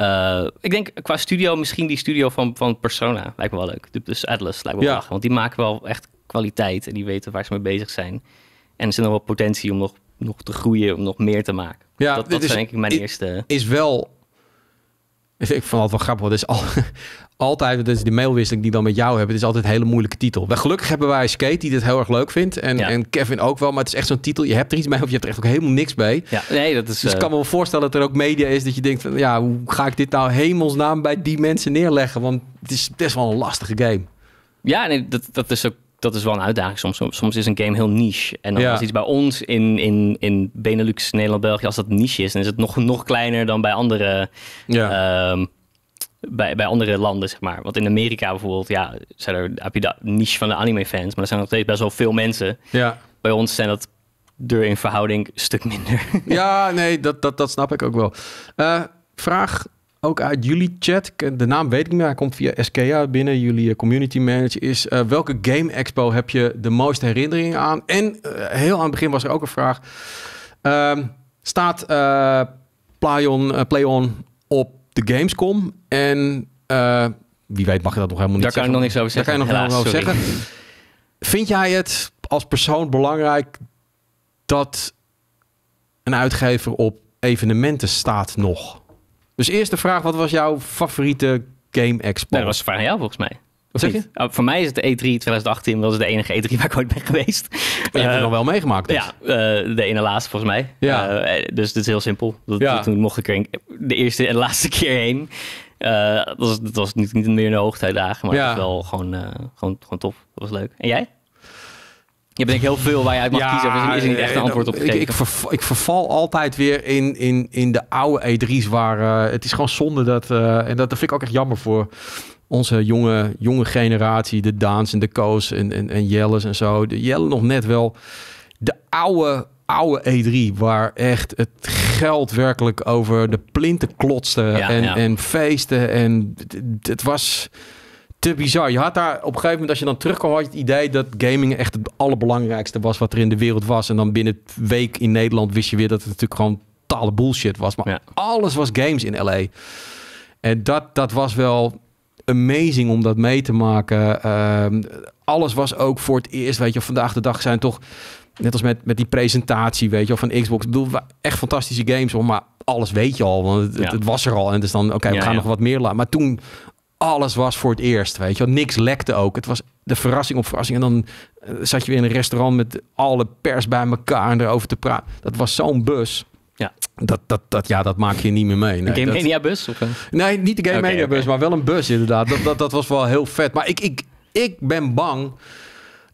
[SPEAKER 2] Eh, ik denk qua studio, misschien die studio van, van Persona lijkt me wel leuk. Dus Atlas lijkt me wel leuk. Want die maken wel echt kwaliteit en die weten waar ze mee bezig zijn. En er zit nog wel potentie om nog, nog te groeien, om nog meer te maken. Ja,
[SPEAKER 1] dat, dat is, denk ik mijn is, eerste... Is wel ik vond het wel grappig. Dat is al, altijd, dus is de mailwisseling die dan met jou hebben. Het is altijd een hele moeilijke titel. gelukkig hebben wij Skate die dit heel erg leuk vindt. En, en Kevin ook wel. Maar het is echt zo'n titel. Je hebt er iets mee of je hebt er echt ook helemaal niks mee. Ja, nee, dat is, dus ik eh, kan me wel voorstellen dat er ook media is dat je denkt van... Ja, hoe ga ik dit nou hemelsnaam bij die mensen neerleggen? Want het is best wel een lastige game.
[SPEAKER 2] Ja, nee, dat, dat is ook dat is wel een uitdaging soms. Soms is een game heel niche. En dan is iets bij ons in, in, in Benelux, Nederland, België, als dat niche is, dan is het nog, nog kleiner dan bij andere, ehm, bij, bij andere landen, zeg maar. Want in Amerika bijvoorbeeld, ja, zijn er, heb je de niche van de anime-fans, maar er zijn nog steeds best wel veel mensen. Ja. Bij ons zijn dat deur in verhouding een stuk minder.
[SPEAKER 1] ja, nee, dat, dat, dat snap ik ook wel. Eh, vraag ook uit jullie chat. Eh, de naam weet ik niet, hij komt via SKA binnen. Jullie eh, community manager is eh, welke game expo heb je de mooiste herinneringen aan? En heel aan het begin was er ook een vraag. Ehm, staat Playon, Playon op de Gamescom? En wie weet mag je dat nog helemaal niet Daar zeggen. Daar kan ik nog niks over zeggen. Daar kan je nog over zeggen. Vind jij het als persoon belangrijk dat een uitgever op evenementen staat nog? Dus eerste vraag, wat was jouw favoriete
[SPEAKER 2] game expo? dat was de jou volgens mij. Wat zeg je? Oh, voor mij is het de E3 2018 is de enige E3 waar ik ooit ben geweest. Maar je hebt het eh, nog wel meegemaakt dus. Ja, eh, de ene laatste volgens mij. Ja. Eh, dus het is heel simpel. Dat, ja. Toen mocht ik er de eerste en laatste keer heen. dat, was, dat was niet, niet meer een hoogtijdagen, maar ja. het was wel gewoon, gewoon, gewoon tof. Dat was leuk. En
[SPEAKER 1] jij? je hebt heel veel waar je uit mag kiezen. Of is niet echt eh, antwoord op gegeven. Ik, ik, verval, altijd weer in, in, in de oude E3's waar... Eh, het is gewoon zonde dat... Eh, en dat, dat vind ik ook echt jammer voor onze jonge, jonge generatie. De Daans en de Koos en, en, en Jelles en zo. De Jelle nog net wel de oude oude E3, waar echt het geld werkelijk over de plinten klotste. en, en feesten. En het was te bizar. Je had daar op een gegeven moment, als je dan terugkwam, had je het idee dat gaming echt het allerbelangrijkste was wat er in de wereld was. En dan binnen een week in Nederland wist je weer dat het natuurlijk gewoon totale bullshit was. Maar alles was games in LA. En dat, dat was wel amazing om dat mee te maken. Ehm, alles was ook voor het eerst, weet je, vandaag de dag zijn toch. Net als met, met die presentatie, weet je, van Xbox. Ik bedoel, echt fantastische games, maar alles weet je al. Want het, het was er al. En dus dan, oké, we gaan nog wat meer laten. Maar toen, alles was voor het eerst, weet je wel. Niks lekte ook. Het was de verrassing op verrassing. En dan eh, zat je weer in een restaurant met alle pers bij elkaar en erover te praten. Dat was zo'n bus. Ja. Dat, dat, dat, ja, dat maak je niet meer mee. Nee, een Game Mania bus? Of Nee, niet de Game okay, bus, maar wel een bus inderdaad. Dat, dat, dat was wel heel vet. Maar ik, ik, ik ben bang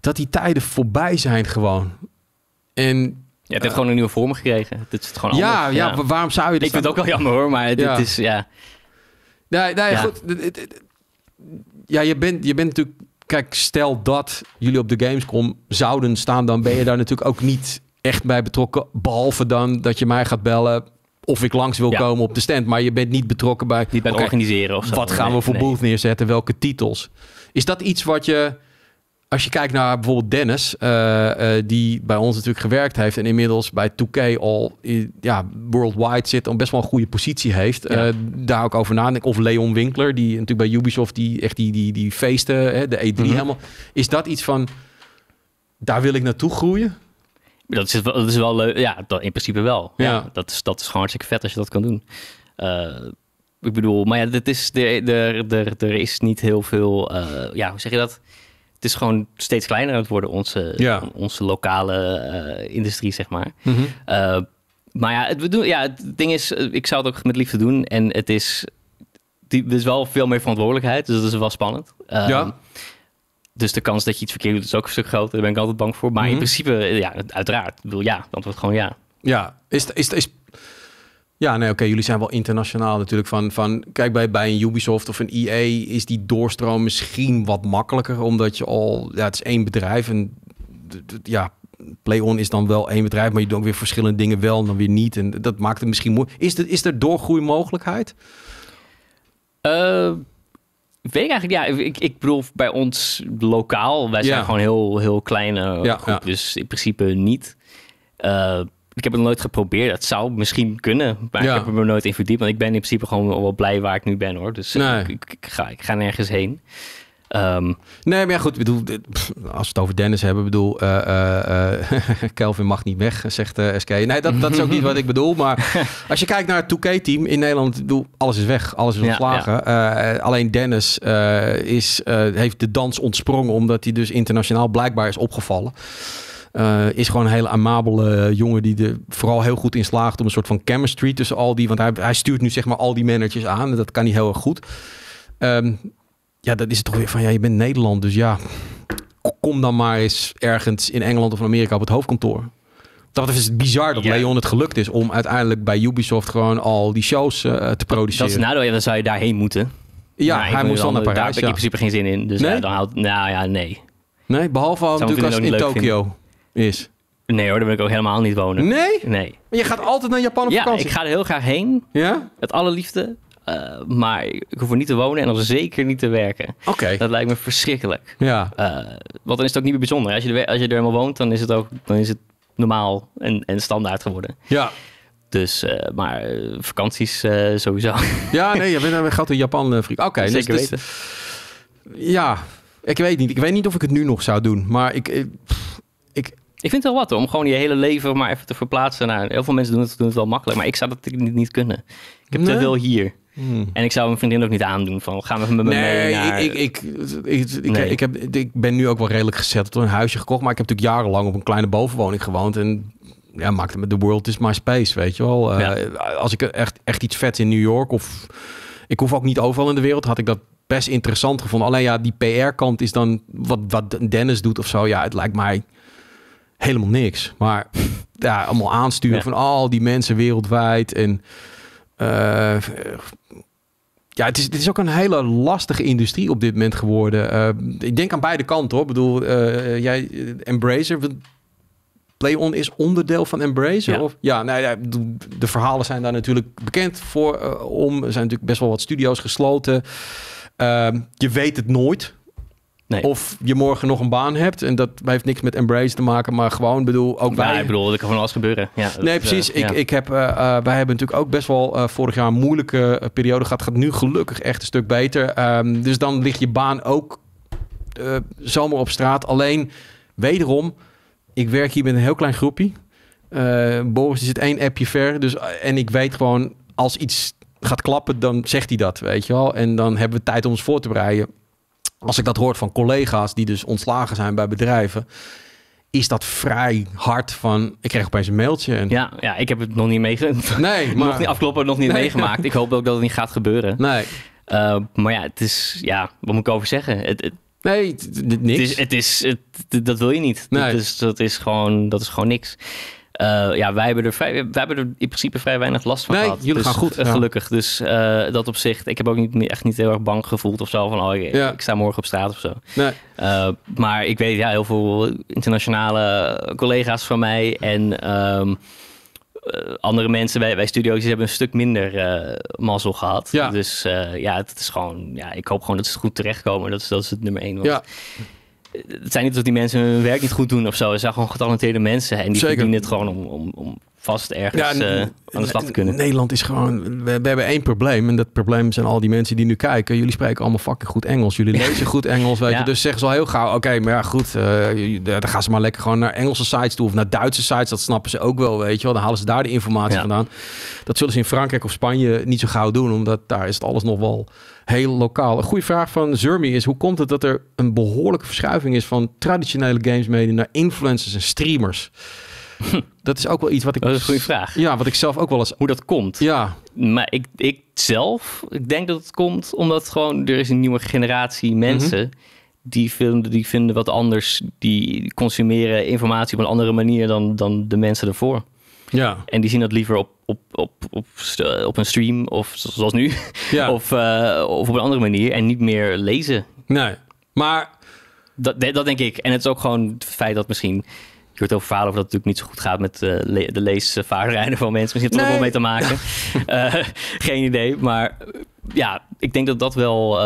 [SPEAKER 1] dat die tijden voorbij zijn gewoon. En ja, het heeft eh, gewoon een nieuwe vorm gekregen. Het is het gewoon ja, anders. Ja, ja, waarom zou je dat... Ik vind het nou- ook wel jammer hoor, maar dit is... Ja. Nee, nee ja. goed. Ja, je bent, je bent natuurlijk... Kijk, stel dat jullie op de Gamescom zouden staan... dan ben je daar natuurlijk ook niet echt bij betrokken. Behalve dan dat je mij gaat bellen of ik langs wil komen op de stand. Maar je bent niet betrokken bij... Niet het organiseren of Wat gaan we voor nee. Booth neerzetten? Welke titels? Is dat iets wat je als je kijkt naar bijvoorbeeld Dennis, eh, eh, die bij ons natuurlijk gewerkt heeft en inmiddels bij 2K al ja, worldwide zit, en best wel een goede positie heeft, eh, daar ook over nadenken. Of Leon Winkler, die natuurlijk bij Ubisoft die echt die, die, die feesten, hè, de E3 mhm. helemaal. Is dat iets van, daar wil ik naartoe groeien? Dat is, dat is wel leuk. Ja, dat, in principe wel. Ja. dat, is,
[SPEAKER 2] dat is gewoon hartstikke vet als je dat kan doen. ik bedoel, maar ja, dit is, er, de de er is niet heel veel, ja, hoe zeg je dat? het is gewoon steeds kleiner aan het worden, onze, ja. onze lokale eh, industrie, zeg maar. Mhm. Eh, maar ja het, ja, het ding is, eh, ik zou het ook met liefde doen. En het is, die, is wel veel meer verantwoordelijkheid, dus dat is wel spannend. Ehm, ja. Dus de kans dat je iets verkeerd doet is ook een stuk groter. Daar ben ik altijd
[SPEAKER 1] bang voor. Maar in mhm. principe, ja, uiteraard. Ik bedoel, ja, het antwoord gewoon ja. Ja, is, is, is, ja, nee, oké, jullie zijn wel internationaal natuurlijk. Van, van, kijk, bij, bij een Ubisoft of een EA is die doorstroom misschien wat makkelijker, omdat je al, ja, het is één bedrijf en ja, On is dan wel één bedrijf, maar je doet ook weer verschillende dingen wel en dan weer niet. En dat maakt het misschien moeilijk. Is, er, is er doorgroeimogelijkheid? Uh,
[SPEAKER 2] weet eigenlijk, ja, ik, ik bedoel, bij ons lokaal, wij zijn gewoon heel, heel kleine ja, dus in principe niet. Eh, ik heb het nooit geprobeerd. Dat zou misschien kunnen, maar ik heb er nooit in verdiept. Want ik ben in principe gewoon wel blij waar ik nu ben, hoor. Dus eh, ik, ga,
[SPEAKER 1] ik ga nergens heen. Ehm, nee, maar ja, goed. Bedoel, als we het over Dennis hebben, bedoel, eh, eh, Kelvin mag niet weg, zegt uh, SK. Nee, dat, dat, is ook niet wat ik bedoel. Maar als je kijkt naar het 2K-team in Nederland, bedoel, alles is weg, alles is ontslagen. alleen Dennis is, heeft de dans ontsprongen, omdat hij dus internationaal blijkbaar is opgevallen. Eh, is gewoon een hele amabele jongen die er vooral heel goed in slaagt om een soort van chemistry tussen al die. Want hij, hij stuurt nu zeg maar al die managers aan en dat kan hij heel erg goed. Ehm, ja, dat is het toch weer van ja, je bent Nederland, dus ja, kom dan maar eens ergens in Engeland of Amerika op het hoofdkantoor. Dat is bizar dat ja. Leon het gelukt is om uiteindelijk bij Ubisoft gewoon al die shows eh, te produceren. Dat is nadeel,
[SPEAKER 2] ja, dan zou je daarheen moeten. Ja, hij moest dan naar Parijs. Daar heb ik in principe geen zin in. Dus dan houdt, nou ja, nee. Nee, behalve natuurlijk als in Tokio is. Nee hoor, daar wil ik ook helemaal niet wonen. Nee? Nee.
[SPEAKER 1] Maar je gaat altijd naar Japan op ja, vakantie? Ja, ik
[SPEAKER 2] ga er heel graag heen. Ja? Met alle liefde. Eh, maar ik hoef er niet te wonen en dan zeker niet te werken. Oké. Dat lijkt me verschrikkelijk. Ja. Uh, want dan is het ook niet meer bijzonder. Als je, er, als je er helemaal woont, dan is het ook dan is het normaal en, en standaard geworden. Ja. Dus,
[SPEAKER 1] eh, maar vakanties sowieso. Ja, nee, je bent een gat in Japan, vriend. Oké, zeker dus weten. ja, ik weet niet. Ik weet niet of ik het nu nog zou doen. Maar ik,
[SPEAKER 2] ik vind het wel wat hoor, om gewoon je hele leven maar even te verplaatsen. Naar, heel veel mensen doen het, doen het wel makkelijk, maar ik zou dat niet, niet kunnen. Ik heb nee. te veel hier. Hmm. En ik zou mijn vriendin ook niet aandoen van gaan we met me mee naar... ik, ik, ik, ik, nee. ik,
[SPEAKER 1] heb, ik ben nu ook wel redelijk gezet. Toen een huisje gekocht, maar ik heb natuurlijk jarenlang op een kleine bovenwoning gewoond. En ja, maakte me de world is my space, weet je wel. Eh, als ik echt, echt iets vets in New York of ik hoef ook niet overal in de wereld, had ik dat best interessant gevonden. Alleen ja, die PR-kant is dan wat, wat Dennis doet of zo. Ja, het lijkt mij helemaal niks. Maar ja, allemaal aansturen van al die mensen wereldwijd. En eh, ja, het is, het is ook een hele lastige industrie op dit moment geworden. Eh, ik denk aan beide kanten hoor. Ik bedoel, uh, jij, Embracer, PlayOn is onderdeel van Embracer? Ja, of? ja nou ja, de verhalen zijn daar natuurlijk bekend voor om. Er zijn natuurlijk best wel wat studio's gesloten. Ehm, je weet het nooit. Nee. Of je morgen nog een baan hebt. En dat heeft niks met embrace te maken, maar gewoon bedoel ook nou, wij. ik
[SPEAKER 2] bedoel, dat kan van alles gebeuren. Ja, nee, precies. Eh, ik,
[SPEAKER 1] ik heb, eh, eh, wij hebben natuurlijk ook best wel vorig jaar een moeilijke periode gehad. Gaat nu gelukkig echt een stuk beter. Ehm, dus dan ligt je baan ook zomaar op straat. Alleen, wederom, ik werk hier met een heel klein groepje. Boris is het één appje ver. Dus, en ik weet gewoon, als iets gaat klappen, dan zegt hij dat, weet je wel. En dan hebben we tijd om ons voor te bereiden als ik dat hoor van collega's die dus ontslagen zijn bij bedrijven, is dat vrij hard van... Ik kreeg opeens een mailtje. En... Ja, ja, ik heb het nog niet meegemaakt.
[SPEAKER 2] Nee, maar... nog niet, afgelopen nog niet meegemaakt. Ik hoop ook dat het niet gaat gebeuren. Nee. Eh, maar ja, het is... Ja, wat moet ik over zeggen? Het, het nee, niks. Het is... Het is dat wil je niet. Nee. is, dat, is gewoon, dat is gewoon niks. Eh, ja, wij hebben, er vrij, wij hebben er in principe vrij weinig last van nee, gehad. jullie dus gaan goed. Gelukkig. Dus eh, dat op zich, ik heb ook niet, echt niet heel erg bang gevoeld of zo. Van, oh, ik, ik sta morgen op straat of zo. Eh, maar ik weet, ja, heel veel internationale collega's van mij en... Ehm, andere mensen bij, bij studio's hebben een stuk minder mazzel gehad. Dus ja, het is gewoon, ja, ik hoop gewoon dat ze goed terechtkomen. Dat is, dat is het nummer één. Ja het zijn niet dat die mensen hun werk niet goed doen of zo. Het zijn gewoon getalenteerde mensen. En die Zeker. verdienen het gewoon om, om, om vast ergens eh, aan de slag kunnen.
[SPEAKER 1] Nederland is gewoon... We, hebben één probleem. En dat probleem zijn al die mensen die nu kijken. Jullie spreken allemaal fucking goed Engels. Jullie lezen goed Engels, weet je. Dus zeggen ze al heel gauw... Oké, maar ja, goed. Uh, dan gaan ze maar lekker gewoon naar Engelse sites toe. Of naar Duitse sites. Dat snappen ze ook wel, weet je wel. Dan halen ze daar de informatie vandaan. Dat zullen ze in Frankrijk of Spanje niet zo gauw doen. Omdat daar is het alles nog wel heel lokaal. Een goede vraag van Zurmi is: hoe komt het dat er een behoorlijke verschuiving is van traditionele games media naar influencers en streamers? dat is ook wel iets wat ik. Dat is een goede vraag. Ja, wat ik zelf ook wel eens.
[SPEAKER 2] Hoe dat komt. Ja. Maar ik, ik zelf, ik denk dat het komt omdat gewoon er is een nieuwe generatie mhm. mensen. Die vinden, die vinden wat anders. Die consumeren informatie op een andere manier dan, dan de mensen daarvoor. Ja. En die zien dat liever op, op, op, op, op een stream of zoals nu. Ja. of, eh, of op een andere manier en niet meer lezen. Nee, maar... Dat, dat denk ik. En het is ook gewoon het feit dat misschien je hoort over verhalen of dat het natuurlijk niet zo goed gaat met eh, de leesvaardigheden van mensen. Misschien heeft het er wel mee te maken. Eh, geen idee. Maar eh, ja, ik denk dat dat wel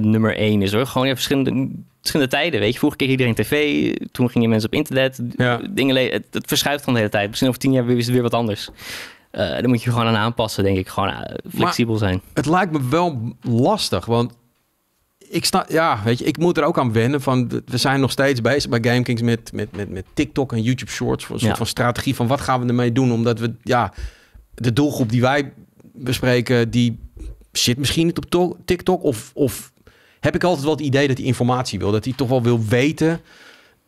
[SPEAKER 2] nummer één is hoor. Gewoon ja, verschillende, verschillende tijden. Weet je, vroeger keek iedereen tv, toen gingen mensen op internet. Dingen het, het verschuift gewoon de hele tijd. Misschien over tien jaar weer, is het weer wat anders. dan moet je
[SPEAKER 1] gewoon aan aanpassen, denk ik. Gewoon flexibel zijn. Het lijkt me wel lastig, want ik sta, ja, weet je, ik moet er ook aan wennen. Van, we zijn nog steeds bezig bij GameKings met, met, met, met TikTok en YouTube Shorts. Voor een soort van strategie van wat gaan we ermee doen? Omdat we, ja, de doelgroep die wij bespreken, die zit misschien niet op TikTok. Of, of heb ik altijd wel het idee dat die informatie wil. Dat hij toch wel wil weten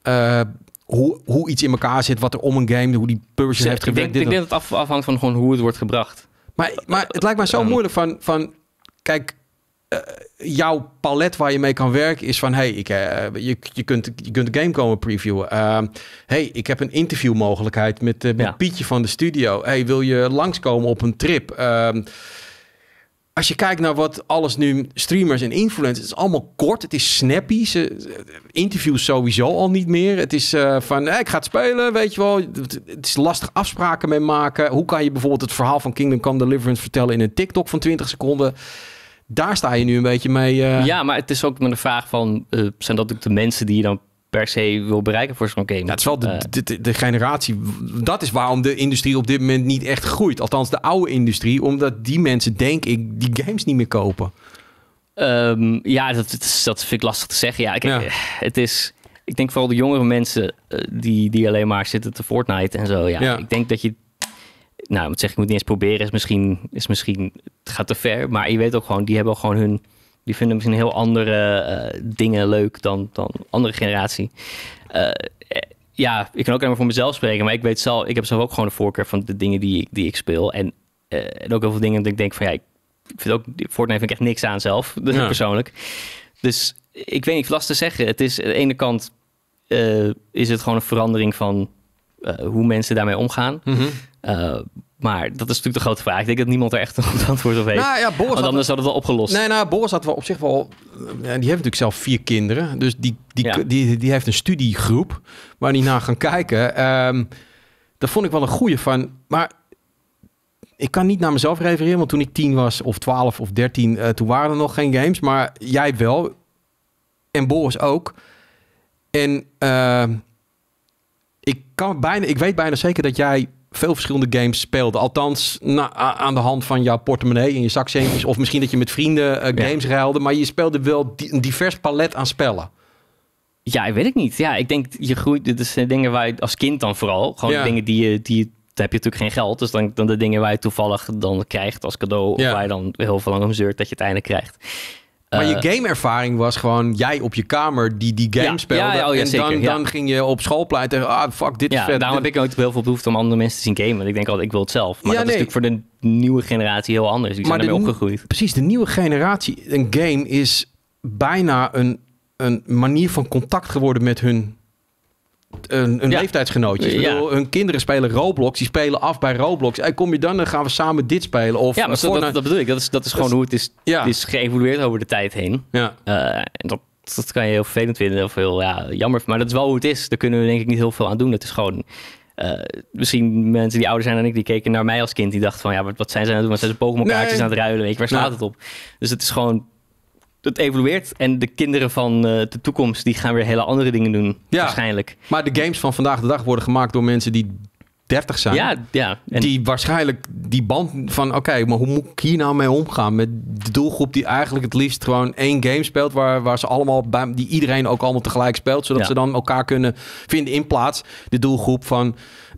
[SPEAKER 1] eh, hoe, hoe iets in elkaar zit. Wat er om een game, hoe die publisher heeft gewerkt. Ik denk, dit,
[SPEAKER 2] dat het afhangt van gewoon hoe het wordt gebracht.
[SPEAKER 1] Maar, maar het lijkt mij zo moeilijk van... van kijk, eh, jouw palet waar je mee kan werken is van... hey, ik, eh, je, je, kunt, je kunt game komen previewen. Ehm, hey, ik heb een interviewmogelijkheid met, eh, met Pietje van de studio. Hey, wil je langskomen op een trip? Ehm, als je kijkt naar wat alles nu streamers en influencers... het is allemaal kort, het is snappy. Ze, interviews sowieso al niet meer. Het is van, hey, ik ga het spelen, weet je wel. Het, het, is lastig afspraken mee maken. Hoe kan je bijvoorbeeld het verhaal van Kingdom Come Deliverance vertellen... in een TikTok van 20 seconden... Daar sta je nu een beetje mee. Eh, ja, maar het is ook met de vraag van, eh, zijn dat ook de mensen die je dan per se wil bereiken voor zo'n game? Ja, het is wel eh, de, de, generatie, dat is waarom de industrie op dit moment niet echt groeit. Althans de oude industrie, omdat die mensen denk ik die games niet meer kopen. Ehm, ja,
[SPEAKER 2] dat, dat, vind ik lastig te zeggen. Ja, ik, het is ik denk vooral de jongere mensen die, die alleen maar zitten te Fortnite en zo. ja. ik denk dat je nou, moet zeggen, ik moet niet eens proberen, is misschien, is misschien, het gaat te ver. Maar je weet ook gewoon, die hebben gewoon hun, die vinden misschien heel andere eh, dingen leuk dan, dan andere generatie. Eh, eh, ja, ik kan ook helemaal voor mezelf spreken, maar ik weet zelf, ik heb zelf ook gewoon de voorkeur van de dingen die ik, die ik speel. En, en ook heel veel dingen dat ik denk van ja, ik vind ook, Fortnite vind ik echt niks aan zelf, dus persoonlijk. Dus ik weet niet, last te zeggen. Het is aan de ene kant is het gewoon een verandering van hoe mensen daarmee omgaan. Mm eh, maar dat is natuurlijk de grote
[SPEAKER 1] vraag. Ik denk dat niemand er echt een antwoord op heeft. maar nou ja, Boris dat wel opgelost. Nee, nou, Boris had wel op zich wel... Eh, die heeft natuurlijk zelf vier kinderen. Dus die, die, die, die heeft een studiegroep waar die naar gaan kijken. Um, dat vond ik wel een goeie van... Maar ik kan niet naar mezelf refereren. Want toen ik tien was, of twaalf, of dertien... Eh, toen waren er nog geen games. Maar jij wel. En Boris ook. En... Ehm, ik, kan bijna, ik weet bijna zeker dat jij veel verschillende games speelde. Althans, na, aan de hand van jouw portemonnee en je zakcentjes. Of misschien dat je met vrienden eh, games ja. ruilde. Maar je speelde wel een divers palet aan spellen. Ja, weet ik niet. Ja, ik denk, je groeit. Dit zijn eh,
[SPEAKER 2] dingen waar je als kind dan vooral. Gewoon dingen die je. Die, dan heb je natuurlijk geen geld. Dus dan, dan de dingen waar je toevallig dan krijgt als cadeau. Of waar je dan heel veel lang om zeurt dat je het eindelijk krijgt. Maar je eh, gameervaring was gewoon jij op je kamer die die game speelde. Ja, oh, en zeker, dan, dan
[SPEAKER 1] ging je op schoolplein tegen, ah fuck, dit is vet. Daarom
[SPEAKER 2] heb ik ook heel veel behoefte om andere mensen te zien gamen. Want ik denk altijd, ik wil het zelf. Maar dat nee. is natuurlijk voor de nieuwe generatie heel anders. Die maar zijn ermee opgegroeid.
[SPEAKER 1] Precies, de nieuwe generatie, een game is bijna een, een manier van contact geworden met hun een, een leeftijdsgenootje. hun kinderen spelen Roblox, die spelen af bij Roblox. En kom je dan, dan gaan we samen dit spelen. Of ja, maar dat, dat, bedoel ik. Dat is, dat is gewoon hoe het
[SPEAKER 2] is, ja. is geëvolueerd over de tijd heen. Ja. Uh, dat, dat kan je heel vervelend vinden of heel ja, jammer. Maar dat is wel hoe het is. Daar kunnen we denk ik niet heel veel aan doen. Dat is gewoon... Eh, misschien mensen die ouder zijn dan ik, die keken naar mij als kind. Die dachten van, ja, wat, wat zijn ze aan het doen? Wat zijn ze Pokémon kaartjes aan het ruilen? Weet je, waar slaat het op? Dus het is gewoon dat evolueert.
[SPEAKER 1] En de kinderen van eh, de toekomst die gaan weer hele andere dingen doen. Ja, waarschijnlijk. Maar de games van vandaag de dag worden gemaakt door mensen die 30 zijn. Ja, ja. En... Die waarschijnlijk die band van... Oké, maar hoe moet ik hier nou mee omgaan? Met de doelgroep die eigenlijk het liefst gewoon één game speelt... waar, waar ze allemaal bij, die iedereen ook allemaal tegelijk speelt... zodat ze dan elkaar kunnen vinden in plaats de doelgroep van...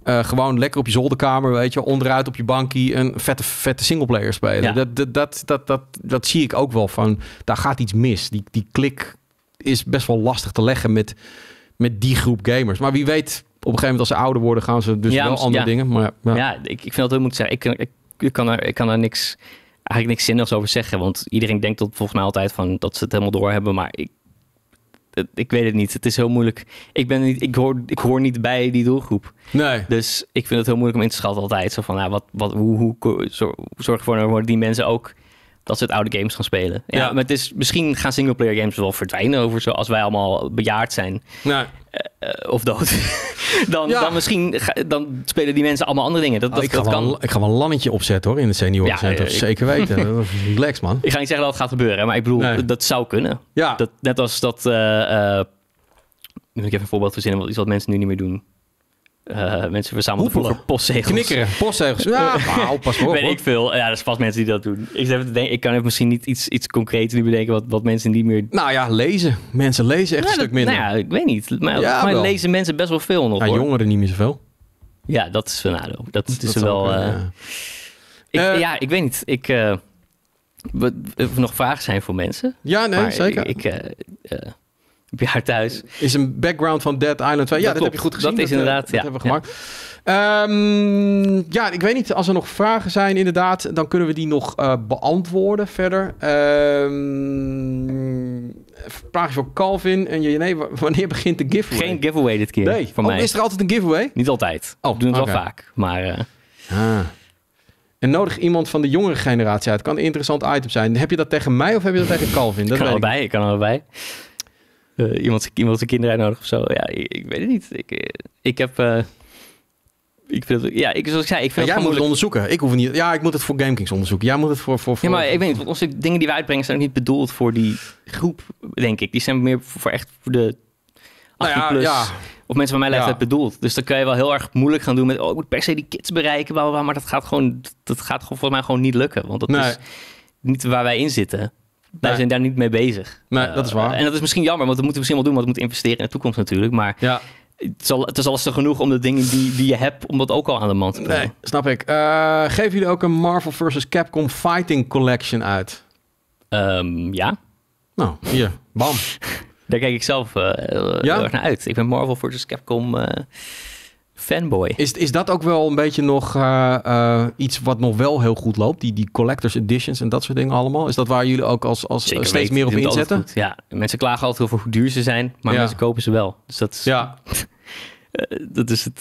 [SPEAKER 1] Eh, gewoon lekker op je zolderkamer, weet je, onderuit op je bankie een vette, vette singleplayer spelen. Dat, dat, dat, dat, dat, dat zie ik ook wel van, daar gaat iets mis. Die, die klik is best wel lastig te leggen met, met die groep gamers. Maar wie weet, op een gegeven moment als ze ouder worden, gaan ze dus ja, wel andere dingen. Maar ja, ik, ik vind dat heel moet zeggen. Ik, ik, ik, kan
[SPEAKER 2] er, ik kan er niks, eigenlijk niks zinnigs over zeggen. Want iedereen denkt dat volgens mij altijd van dat ze het helemaal door hebben. Maar ik, ik weet het niet. Het is heel moeilijk. Ik, ben niet, ik, hoor, ik hoor niet bij die doelgroep. Nee. Dus ik vind het heel moeilijk om in te schatten altijd. Zo van, nou, wat, wat, hoe, hoe zorg ervoor dat die mensen ook dat ze het oude games gaan spelen. Ja, Maar het is, misschien gaan singleplayer games wel verdwijnen over zo als wij allemaal bejaard zijn. Nee. Eh, eh, of dood.
[SPEAKER 1] dan, dan misschien
[SPEAKER 2] dan spelen die mensen allemaal andere dingen. Dat, dat, ah, ik, ga kan. Wel,
[SPEAKER 1] ik ga wel een lammetje opzetten hoor in de seniorencentrum. Ja, uh, zeker weten. Relax man. Ik ga
[SPEAKER 2] niet zeggen dat het gaat gebeuren, maar ik bedoel, dat zou kunnen. Ja. Dat, net als dat. Uh, moet ik even een voorbeeld verzinnen, wat iets wat mensen nu niet meer doen uh, mensen verzamelen
[SPEAKER 1] voor postzegels. Knikkeren, postzegels. Ja, nou, pas op. ik
[SPEAKER 2] veel. Ja, dat is pas mensen die dat doen. Ik, even ik kan even misschien niet iets, iets concreets nu bedenken wat, wat mensen niet meer...
[SPEAKER 1] Nou ja, lezen. Mensen lezen echt een stuk minder. Nou ja, ik weet niet. Maar lezen
[SPEAKER 2] mensen best wel veel nog, ja, jongeren
[SPEAKER 1] niet meer zoveel. Ja, dat is een nadeel. Dat, is dus wel... Eh, ik,
[SPEAKER 2] eh, ja, ik weet niet. Ik... nog vragen zijn voor mensen. Ja, nee, zeker. Ik,
[SPEAKER 1] bij thuis. Is een background van Dead Island 2. Ja, dat, heb je goed gezien. Dat, is eh, inderdaad, ja. hebben we gemaakt. Ehm, ja, ik weet niet. Als er nog vragen zijn, inderdaad, dan kunnen we die nog eh, beantwoorden verder. Um, vraag voor Calvin en je, nee, wanneer begint de giveaway? Geen giveaway dit keer. Nee. Van oh, mij. Is er altijd een giveaway? Niet altijd. Oh, doen het wel vaak. Maar. Eh, ah. En nodig iemand van de jongere generatie uit. Kan een interessant item zijn. Heb je dat tegen mij of heb je dat tegen Calvin? Dat kan erbij, Ik. kan kan uh, iemand, iemand zijn kinderen nodig of zo. Ja, ik, ik, weet het niet. Ik, eh, ik heb... Eh, ik vind
[SPEAKER 2] het, ja, ik, zoals ik zei, ik vind Jij moet het onderzoeken. Ik hoef
[SPEAKER 1] niet... Ja, ik moet het voor GameKings onderzoeken. Jij moet het voor... voor, voor ja, maar ik weet niet.
[SPEAKER 2] Onze dingen die we uitbrengen zijn ook niet bedoeld voor die groep, denk ik. Die zijn meer voor echt voor de
[SPEAKER 1] nou ja, plus. Ja.
[SPEAKER 2] Of mensen van mijn leeftijd ja. bedoeld. Dus dan kan je wel heel erg moeilijk gaan doen met... Oh, ik moet per se die kids bereiken, maar Maar dat gaat, gewoon, dat gaat gewoon, mij gewoon niet lukken. Want dat is niet waar wij in zitten. Wij zijn daar niet mee bezig. Eh, dat is waar. En dat is misschien jammer, want dat moeten we misschien wel doen, want we moeten investeren in de toekomst natuurlijk. Maar ja. Het is, al, het is alles genoeg om de dingen die, die je hebt, om dat ook al aan de man te
[SPEAKER 1] doen. Nee, snap ik. Geef eh, geven jullie ook een Marvel vs. Capcom Fighting Collection uit? Ehm, ja. Nou, hier.
[SPEAKER 2] Bam. Daar kijk ik zelf eh, heel, erg naar uit. Ik ben Marvel vs. Capcom
[SPEAKER 1] fanboy. Is, is dat ook wel een beetje nog eh, eh, iets wat nog wel heel goed loopt? Die, die collectors editions en dat soort dingen allemaal? Is dat waar jullie ook als, als steeds meer op inzetten? Ja,
[SPEAKER 2] mensen klagen altijd over hoe duur ze zijn, maar mensen kopen ze wel. Dus dat is, ja. Eh, dat is het...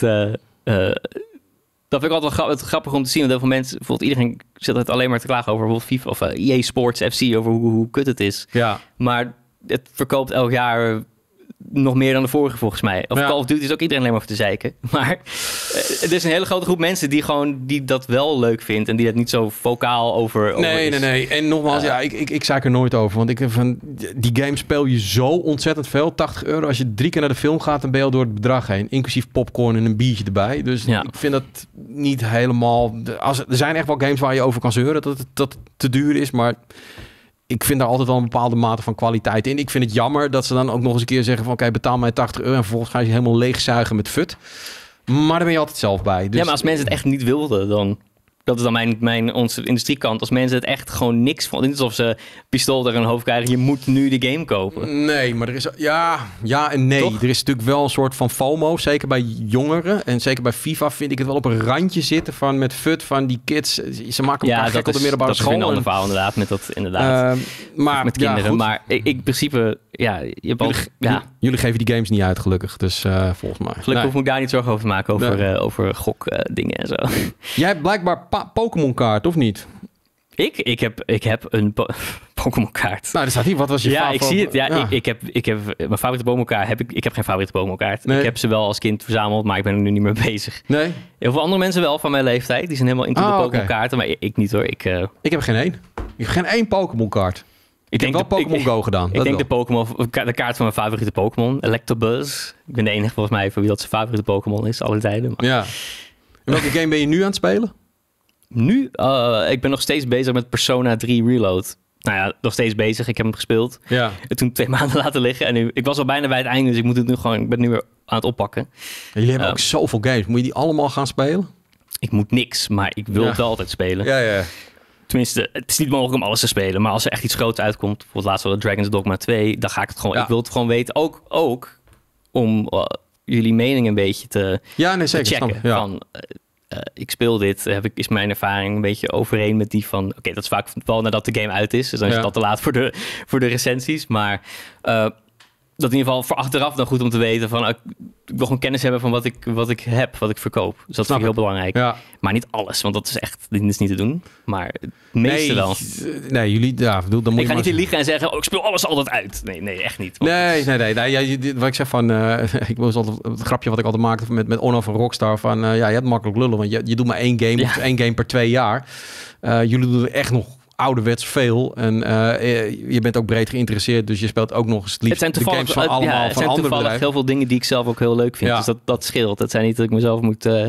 [SPEAKER 2] dat vind ik altijd grappig, om te zien. Want heel veel mensen, bijvoorbeeld iedereen zit het alleen maar te klagen over bijvoorbeeld FIFA of EA e Sports FC, over hoe, hoe kut het is. Ja. Maar het verkoopt elk jaar nog meer dan de vorige volgens mij. Of ja. Call of is ook iedereen alleen maar te zeiken. Maar eh, er is een hele grote groep mensen die gewoon die dat wel leuk vindt en die het niet zo vocaal over. over nee, nee, nee. En nogmaals, ja,
[SPEAKER 1] ik, ik, ik zei er nooit over. Want ik van die game speel je zo ontzettend veel. 80 euro. Als je drie keer naar de film gaat, dan beeld door het bedrag heen. Inclusief popcorn en een biertje erbij. Dus ja. ik vind dat niet helemaal. Als, er zijn echt wel games waar je over kan zeuren dat het dat te duur is. Maar ik vind daar altijd wel een bepaalde mate van kwaliteit in. Ik vind het jammer dat ze dan ook nog eens een keer zeggen van... oké, betaal mij 80 euro en vervolgens ga je helemaal leegzuigen met fut. Maar daar ben je altijd zelf bij. Dus... Ja, maar als mensen het echt niet wilden, dan dat is dan mijn, mijn,
[SPEAKER 2] onze industriekant. Als mensen het echt gewoon niks van. Het is alsof ze pistool er een hoofd krijgen. Je moet nu de game
[SPEAKER 1] kopen. Nee, maar er is... Ja, ja en nee. Er is natuurlijk wel een soort van FOMO. Zeker bij jongeren. En zeker bij FIFA vind ik het wel op een randje zitten van met fut van die kids. Ze maken elkaar ja, op de middelbare dat school. Dat is een ander verhaal
[SPEAKER 2] inderdaad. Met dat inderdaad. Ehm, maar, met kinderen. maar ik, in principe... Ja,
[SPEAKER 1] je jullie, ja. jullie geven die games niet uit gelukkig. Dus uh, volgens mij. Gelukkig nee. hoef
[SPEAKER 2] ik daar niet zorgen over maken. Over,
[SPEAKER 1] nee. uh, over gokdingen en zo. Jij hebt blijkbaar Pokémon-kaart, of niet?
[SPEAKER 2] Ik? Ik heb, ik heb een po Pokémon-kaart. Nou, dat staat hier Wat was je ja, Ik zie het. Ja, Ik, ik, heb, ik heb mijn favoriete Pokémon-kaart. Heb ik, ik heb geen favoriete Pokémon-kaart. Nee. Ik heb ze wel als kind verzameld, maar ik ben er nu niet meer bezig. Nee. Heel veel andere mensen wel van mijn leeftijd. Die zijn helemaal in de ah, Pokémon-kaarten, maar ik, niet hoor. Ik, eh, ik heb geen één. Ik heb geen één Pokémon-kaart. Ik, denk heb wel Pokémon Go gedaan. Ik, denk de, Pokémon, de kaart van mijn favoriete Pokémon, Electabuzz. Ik ben de enige volgens mij voor wie dat zijn favoriete Pokémon is, alle tijden. Maar... Ja.
[SPEAKER 1] In welke game ben je nu aan het spelen? nu, eh,
[SPEAKER 2] ik ben nog steeds bezig met Persona 3 Reload. Nou ja, nog steeds bezig. Ik heb hem gespeeld. Ja. toen twee maanden laten liggen. En nu, ik was al bijna bij het einde, dus ik moet het nu gewoon. Ik ben nu weer aan het oppakken. En jullie hebben
[SPEAKER 1] ook zoveel games. Moet je die allemaal gaan spelen? Ik moet niks,
[SPEAKER 2] maar ik wil het wel altijd spelen. Ja, ja. Tenminste, het is niet mogelijk om alles te spelen. Maar als er echt iets groots uitkomt, bijvoorbeeld laatst wel Dragon's Dogma 2, dan ga ik het gewoon. Ik wil het gewoon weten. Ook, ook om eh, jullie mening een beetje te, ja, nee, te zeker, checken. Van, eh, eh, ik speel dit, heb ik, is mijn ervaring een beetje overeen met die van... Oké, dat is vaak wel nadat de game uit is. Dus dan is het al te laat voor de, voor de recensies. Maar eh, dat in ieder geval voor achteraf dan goed om te weten van... Ah, ik wil gewoon kennis hebben van wat ik, wat ik heb, wat ik verkoop. Dus dat vind ik heel belangrijk. Maar niet alles, want dat is echt dat is niet te doen. Maar het
[SPEAKER 1] meeste nee, wel. Nee, jullie... Ja, bedoel, dan moet ik ga niet
[SPEAKER 2] liegen en zeggen, oh, ik speel alles altijd uit. Nee, nee, echt niet.
[SPEAKER 1] Nee, nee, nee, nee, ja, Wat ik zeg van... Eh, ik was altijd, het grapje wat ik altijd maakte met, met Onno van Rockstar... van eh, ja, je hebt makkelijk lullen, want je, je doet maar één game, of één game per twee jaar. Eh, jullie doen echt nog ouderwets veel. En eh, eh, je bent ook breed geïnteresseerd, dus je speelt ook nog eens het zijn de games van allemaal van zijn toevallig heel
[SPEAKER 2] veel dingen die ik zelf ook heel leuk vind. Ja. Dus dat, dat scheelt. dat zijn niet dat ik mezelf moet eh,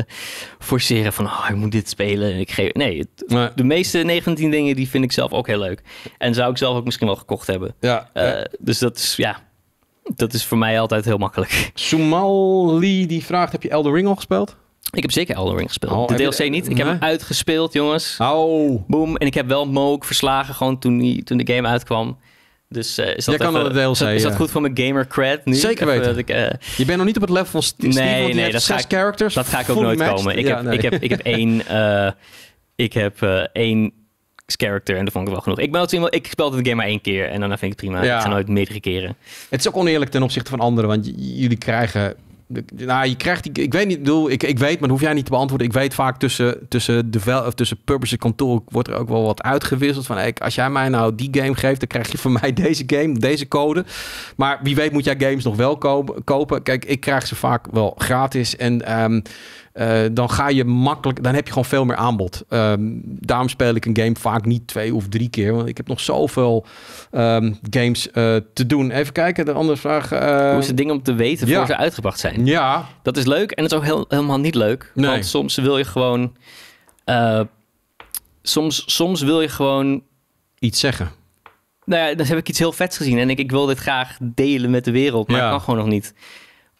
[SPEAKER 2] forceren van oh, ik moet dit spelen. Ik geef... Nee, de meeste 19 dingen die vind ik zelf ook heel leuk. En zou ik zelf ook misschien wel gekocht hebben. Ja, Dus dat is, ja, dat is voor mij altijd heel makkelijk.
[SPEAKER 1] Somali die vraagt, heb je
[SPEAKER 2] Elder Ring al gespeeld? Ik heb zeker Elden Ring gespeeld. Oh, de DLC niet. Ik heb hem uitgespeeld, jongens. Oh. Boom. En ik heb wel Moog verslagen gewoon toen, die, toen de game uitkwam. Dus eh, is dat, de DLC, is, dat, eh. goed voor mijn gamer cred nu? Zeker weten. Ik, eh,
[SPEAKER 1] je bent nog niet op het level van nee, nee, dat zes ik, characters. Dat ga ik ook nooit komen. Ik, heb, ik, heb, ik heb één...
[SPEAKER 2] Uh, ik heb één character en dat vond ik wel genoeg. Ik ben altijd ik speelde de game maar één keer en daarna vind ik het prima. Ik ga nooit meerdere
[SPEAKER 1] keren. Het is ook oneerlijk ten opzichte van anderen, want jullie krijgen nou, je krijgt die, ik weet niet, bedoel, ik, ik weet, maar dat hoef jij niet te beantwoorden. Ik weet vaak tussen, tussen, de, tussen purpose en kantoor wordt er ook wel wat uitgewisseld. Van als jij mij nou die game geeft, dan krijg je van mij deze game, deze code. Maar wie weet moet jij games nog wel kopen. Kijk, ik krijg ze vaak wel gratis. En ehm, eh, dan ga je makkelijk, dan heb je gewoon veel meer aanbod. Ehm, daarom speel ik een game vaak niet twee of drie keer, want ik heb nog zoveel um, games eh, te doen. Even kijken, de andere vraag. Eh, Hoe is het ding om te weten ja. voor ze uitgebracht zijn? Ja. Dat is leuk en het
[SPEAKER 2] is ook helemaal niet leuk. Want soms wil je gewoon, soms, soms wil je gewoon iets zeggen. Nou ja, dan heb ik iets heel vets gezien en ik, ik wil dit graag delen met de wereld, maar ja. ik kan gewoon nog niet.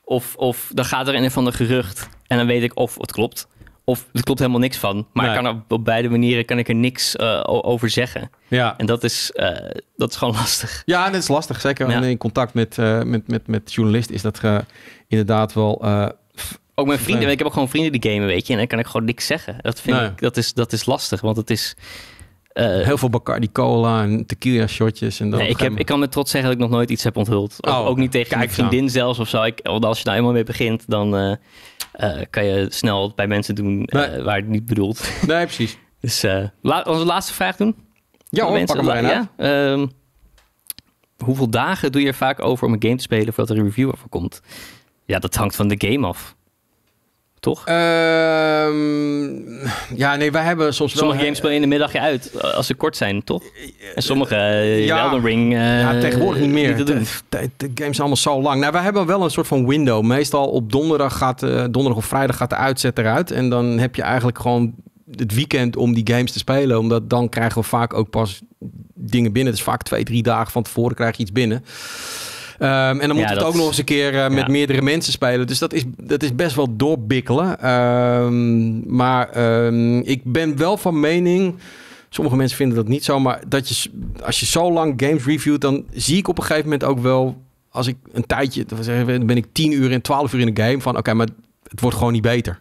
[SPEAKER 2] Of, of dan gaat er een van de gerucht en dan weet ik of het klopt. Of het klopt helemaal niks van. Maar ik kan op beide manieren kan ik er niks eh, over zeggen. Ja. En dat is, eh, dat is gewoon lastig. Ja, en dat is lastig. Zeker in
[SPEAKER 1] contact met, eh, met, met, met journalisten is dat inderdaad wel... ook mijn vrienden.
[SPEAKER 2] Ik heb ook gewoon vrienden die gamen, weet je. En dan kan ik gewoon niks zeggen. Dat, vind ik,
[SPEAKER 1] dat, is, dat is lastig, want het is...
[SPEAKER 2] Eh, Heel veel Bacardi Cola en tequila shotjes. En dan nee, ik, heb, ik kan met trots zeggen dat ik nog nooit iets heb onthuld. Ook, oh, ook niet tegen mijn vriendin zelfs of zo. Ik, want als je daar eenmaal mee begint, dan eh, eh, kan je snel bij mensen doen waar het niet bedoeld. Nee, precies. dus we onze laatste vraag doen. Ja hoor, mensen, ja, ehm, Hoeveel dagen doe je er vaak over om een game te spelen voordat er een review voor komt? Ja, dat hangt van de game af.
[SPEAKER 1] Toch? Ehm, ja, nee, wij hebben soms sommige games spelen in de middag
[SPEAKER 2] uit, als ze kort zijn, toch? En sommige, uh, Elden
[SPEAKER 1] Ring... Eh, ja, tegenwoordig niet meer. de, de, games zijn allemaal zo lang. Nou, wij hebben wel een soort van window. Meestal op donderdag, gaat, eh, donderdag of vrijdag gaat de uitzet eruit. En dan heb je eigenlijk gewoon het weekend om die games te spelen. Omdat dan krijgen we vaak ook pas dingen binnen. Het is vaak twee, drie dagen van tevoren krijg je iets binnen. Ehm, en dan moet ja, het ook nog eens een keer eh, met meerdere mensen spelen. Dus dat is, dat is best wel doorbikkelen. Ehm, maar ehm, ik ben wel van mening. Sommige mensen vinden dat niet zo, maar dat je, als je zo lang games reviewt, dan zie ik op een gegeven moment ook wel, als ik een tijdje, dan ben ik tien uur en twaalf uur in de game, van oké, maar het wordt gewoon niet beter.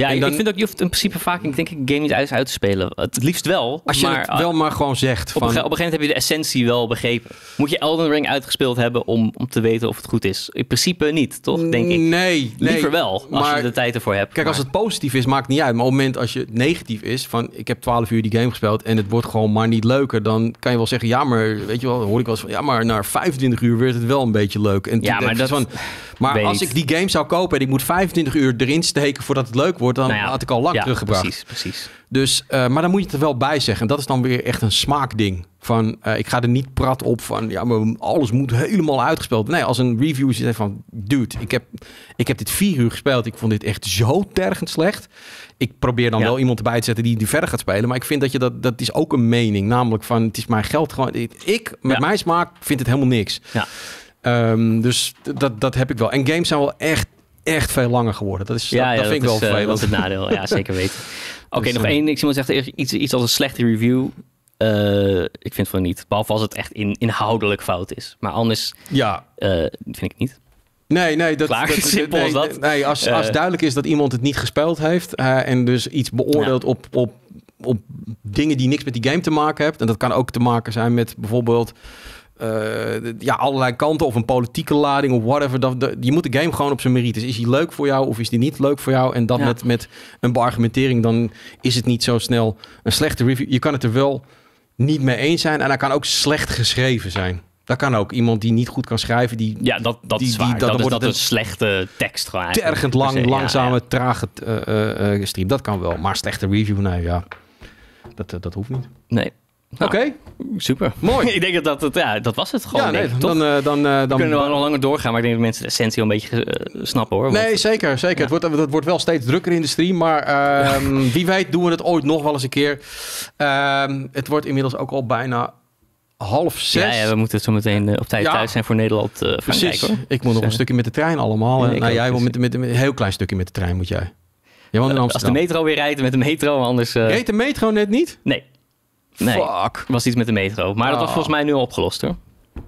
[SPEAKER 2] Ja, ik vind ook, je hoeft in principe vaak, ik denk ik, game niet uit, te spelen. Het liefst wel. Als je maar, wel ah, maar gewoon zegt. Op, van... een, op, een gegeven moment heb je de essentie wel begrepen. Moet je Elden Ring
[SPEAKER 1] uitgespeeld hebben om, om te weten of het goed is? In principe niet, toch? Denk ik. Nee. Liever wel, als je de tijd ervoor hebt. Kijk, als het positief is, maakt niet uit. Maar op het moment als je negatief is, van ik heb 12 uur die game gespeeld en het wordt gewoon maar niet leuker, dan kan je wel zeggen, ja, maar weet je wel, hoor ik wel eens van, ja, maar na 25 uur werd het wel een beetje leuk. En ja, maar, dat, van, maar als ik die game zou kopen en ik moet 25 uur erin steken voordat het leuk wordt, dan nou had ik al lang teruggebracht. Precies, precies. Dus, eh, maar dan moet je het er wel bij zeggen. Dat is dan weer echt een smaakding. Van, eh, ik ga er niet prat op van, ja, maar alles moet helemaal uitgespeeld. Nee, als een review zegt van, dude, ik heb, ik heb dit vier uur gespeeld. Ik vond dit echt zo tergend slecht. Ik probeer dan wel iemand erbij te zetten die, die verder gaat spelen. Maar ik vind dat je dat, dat is ook een mening. Namelijk van, het is mijn geld gewoon. Ik, met mijn smaak, vind het helemaal niks. Ja. Ehm, dus dat, dat heb ik wel. En games zijn wel echt echt veel langer geworden. Dat, is, ja, dat, vind ik wel eh, veel. dat is het nadeel. Ja, zeker weten. Oké, nog eh,
[SPEAKER 2] één. Ik iemand zegt iets, iets als een slechte review. Eh, ik vind van niet. Behalve als het echt inhoudelijk fout is. Maar
[SPEAKER 1] anders ja. vind ik het niet. Nee, nee, dat, Klaar, dat, simpel nee, als dat. Nee, als, als duidelijk is dat iemand het niet gespeeld heeft en dus iets beoordeelt op, op, op dingen die niks met die game te maken hebben. En dat kan ook te maken zijn met bijvoorbeeld eh, ja, allerlei kanten of een politieke lading of whatever. Dat, je moet de game gewoon op zijn merites. Is die leuk voor jou of is die niet leuk voor jou? En dat met, met een beargumentering, dan is het niet zo snel een slechte review. Je kan het er wel niet mee eens zijn en hij kan ook slecht geschreven zijn. Dat kan ook. Iemand die niet goed kan schrijven, die... Ja, dat, dat dat, wordt dat een slechte
[SPEAKER 2] tekst gewoon Tergend lang, langzame,
[SPEAKER 1] ja, ja. trage eh, eh, stream. Dat kan wel. Maar slechte review, nee, nou ja. Dat, dat hoeft niet. Nee. Oké. Super.
[SPEAKER 2] Mooi. ik denk dat dat, het, ja, dat was het gewoon. dan, uh, dan, eh, dan, we kunnen wel nog langer doorgaan, maar ik denk dat mensen de essentie een beetje eh, snappen hoor. Nee,
[SPEAKER 1] zeker. zeker. Het, wordt, het wordt wel steeds drukker in de stream, maar ehm, wie weet doen we het ooit nog wel eens een keer. Ehm, het wordt inmiddels ook al bijna half zes. Ja, ja, we moeten zo meteen op tijd thuis zijn voor Nederland. Uh, Precies. Ik moet nog dus, een stukje met de trein allemaal. Nou, jij wil dus, met, met, een heel klein stukje met de trein moet jij. jij woont Amsterdam. Als de metro weer rijdt met de metro, anders... Uh... Reed de metro net niet? Nee.
[SPEAKER 2] Nee, was iets met de metro. Maar dat was ah. volgens mij nu al opgelost hoor.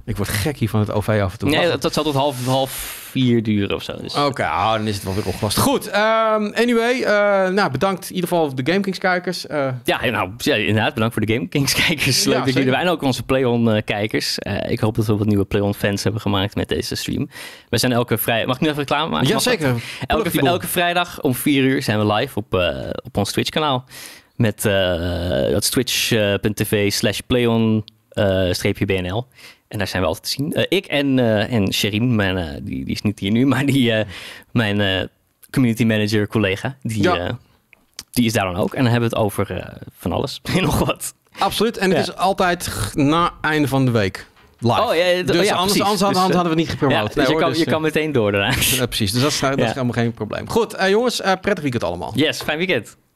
[SPEAKER 1] Ik word gek hier van het OV af en toe. Nee,
[SPEAKER 2] dat, dat zal tot half, half vier duren of zo. Dus. Oké, ah, dan is het wel weer opgelost.
[SPEAKER 1] Goed, ehm, anyway. Eh, nou, bedankt in ieder geval de Kings kijkers eh.
[SPEAKER 2] Ja, nou, ja, inderdaad. Bedankt voor de Kings kijkers Leuk dat jullie En ook onze PlayOn-kijkers. Eh, ik hoop dat we wat nieuwe PlayOn-fans hebben gemaakt met deze stream. We zijn elke vrijdag... Mag ik nu even reclame maken? Jazeker. Elke, elke vrijdag om vier uur zijn we live op, op ons Twitch-kanaal. Met eh, dat switchtv twitch.tv slash playon-bnl. Eh, en daar zijn we altijd te zien. Eh, ik en, en Sherin, mijn, die, die, is niet hier nu, maar die, mijn community manager collega, die, die is daar dan ook. En dan hebben we het over van alles en nog
[SPEAKER 1] wat. Absoluut. En het is altijd na einde van de week. Live. Oh, ja, dus ja, anders, anders dus, hadden we niet gepromoot. Dus je, kan, dus, je kan meteen door daarna. precies, dus dat is, helemaal geen probleem. Goed, jongens, prettig weekend allemaal. Yes, fijn weekend.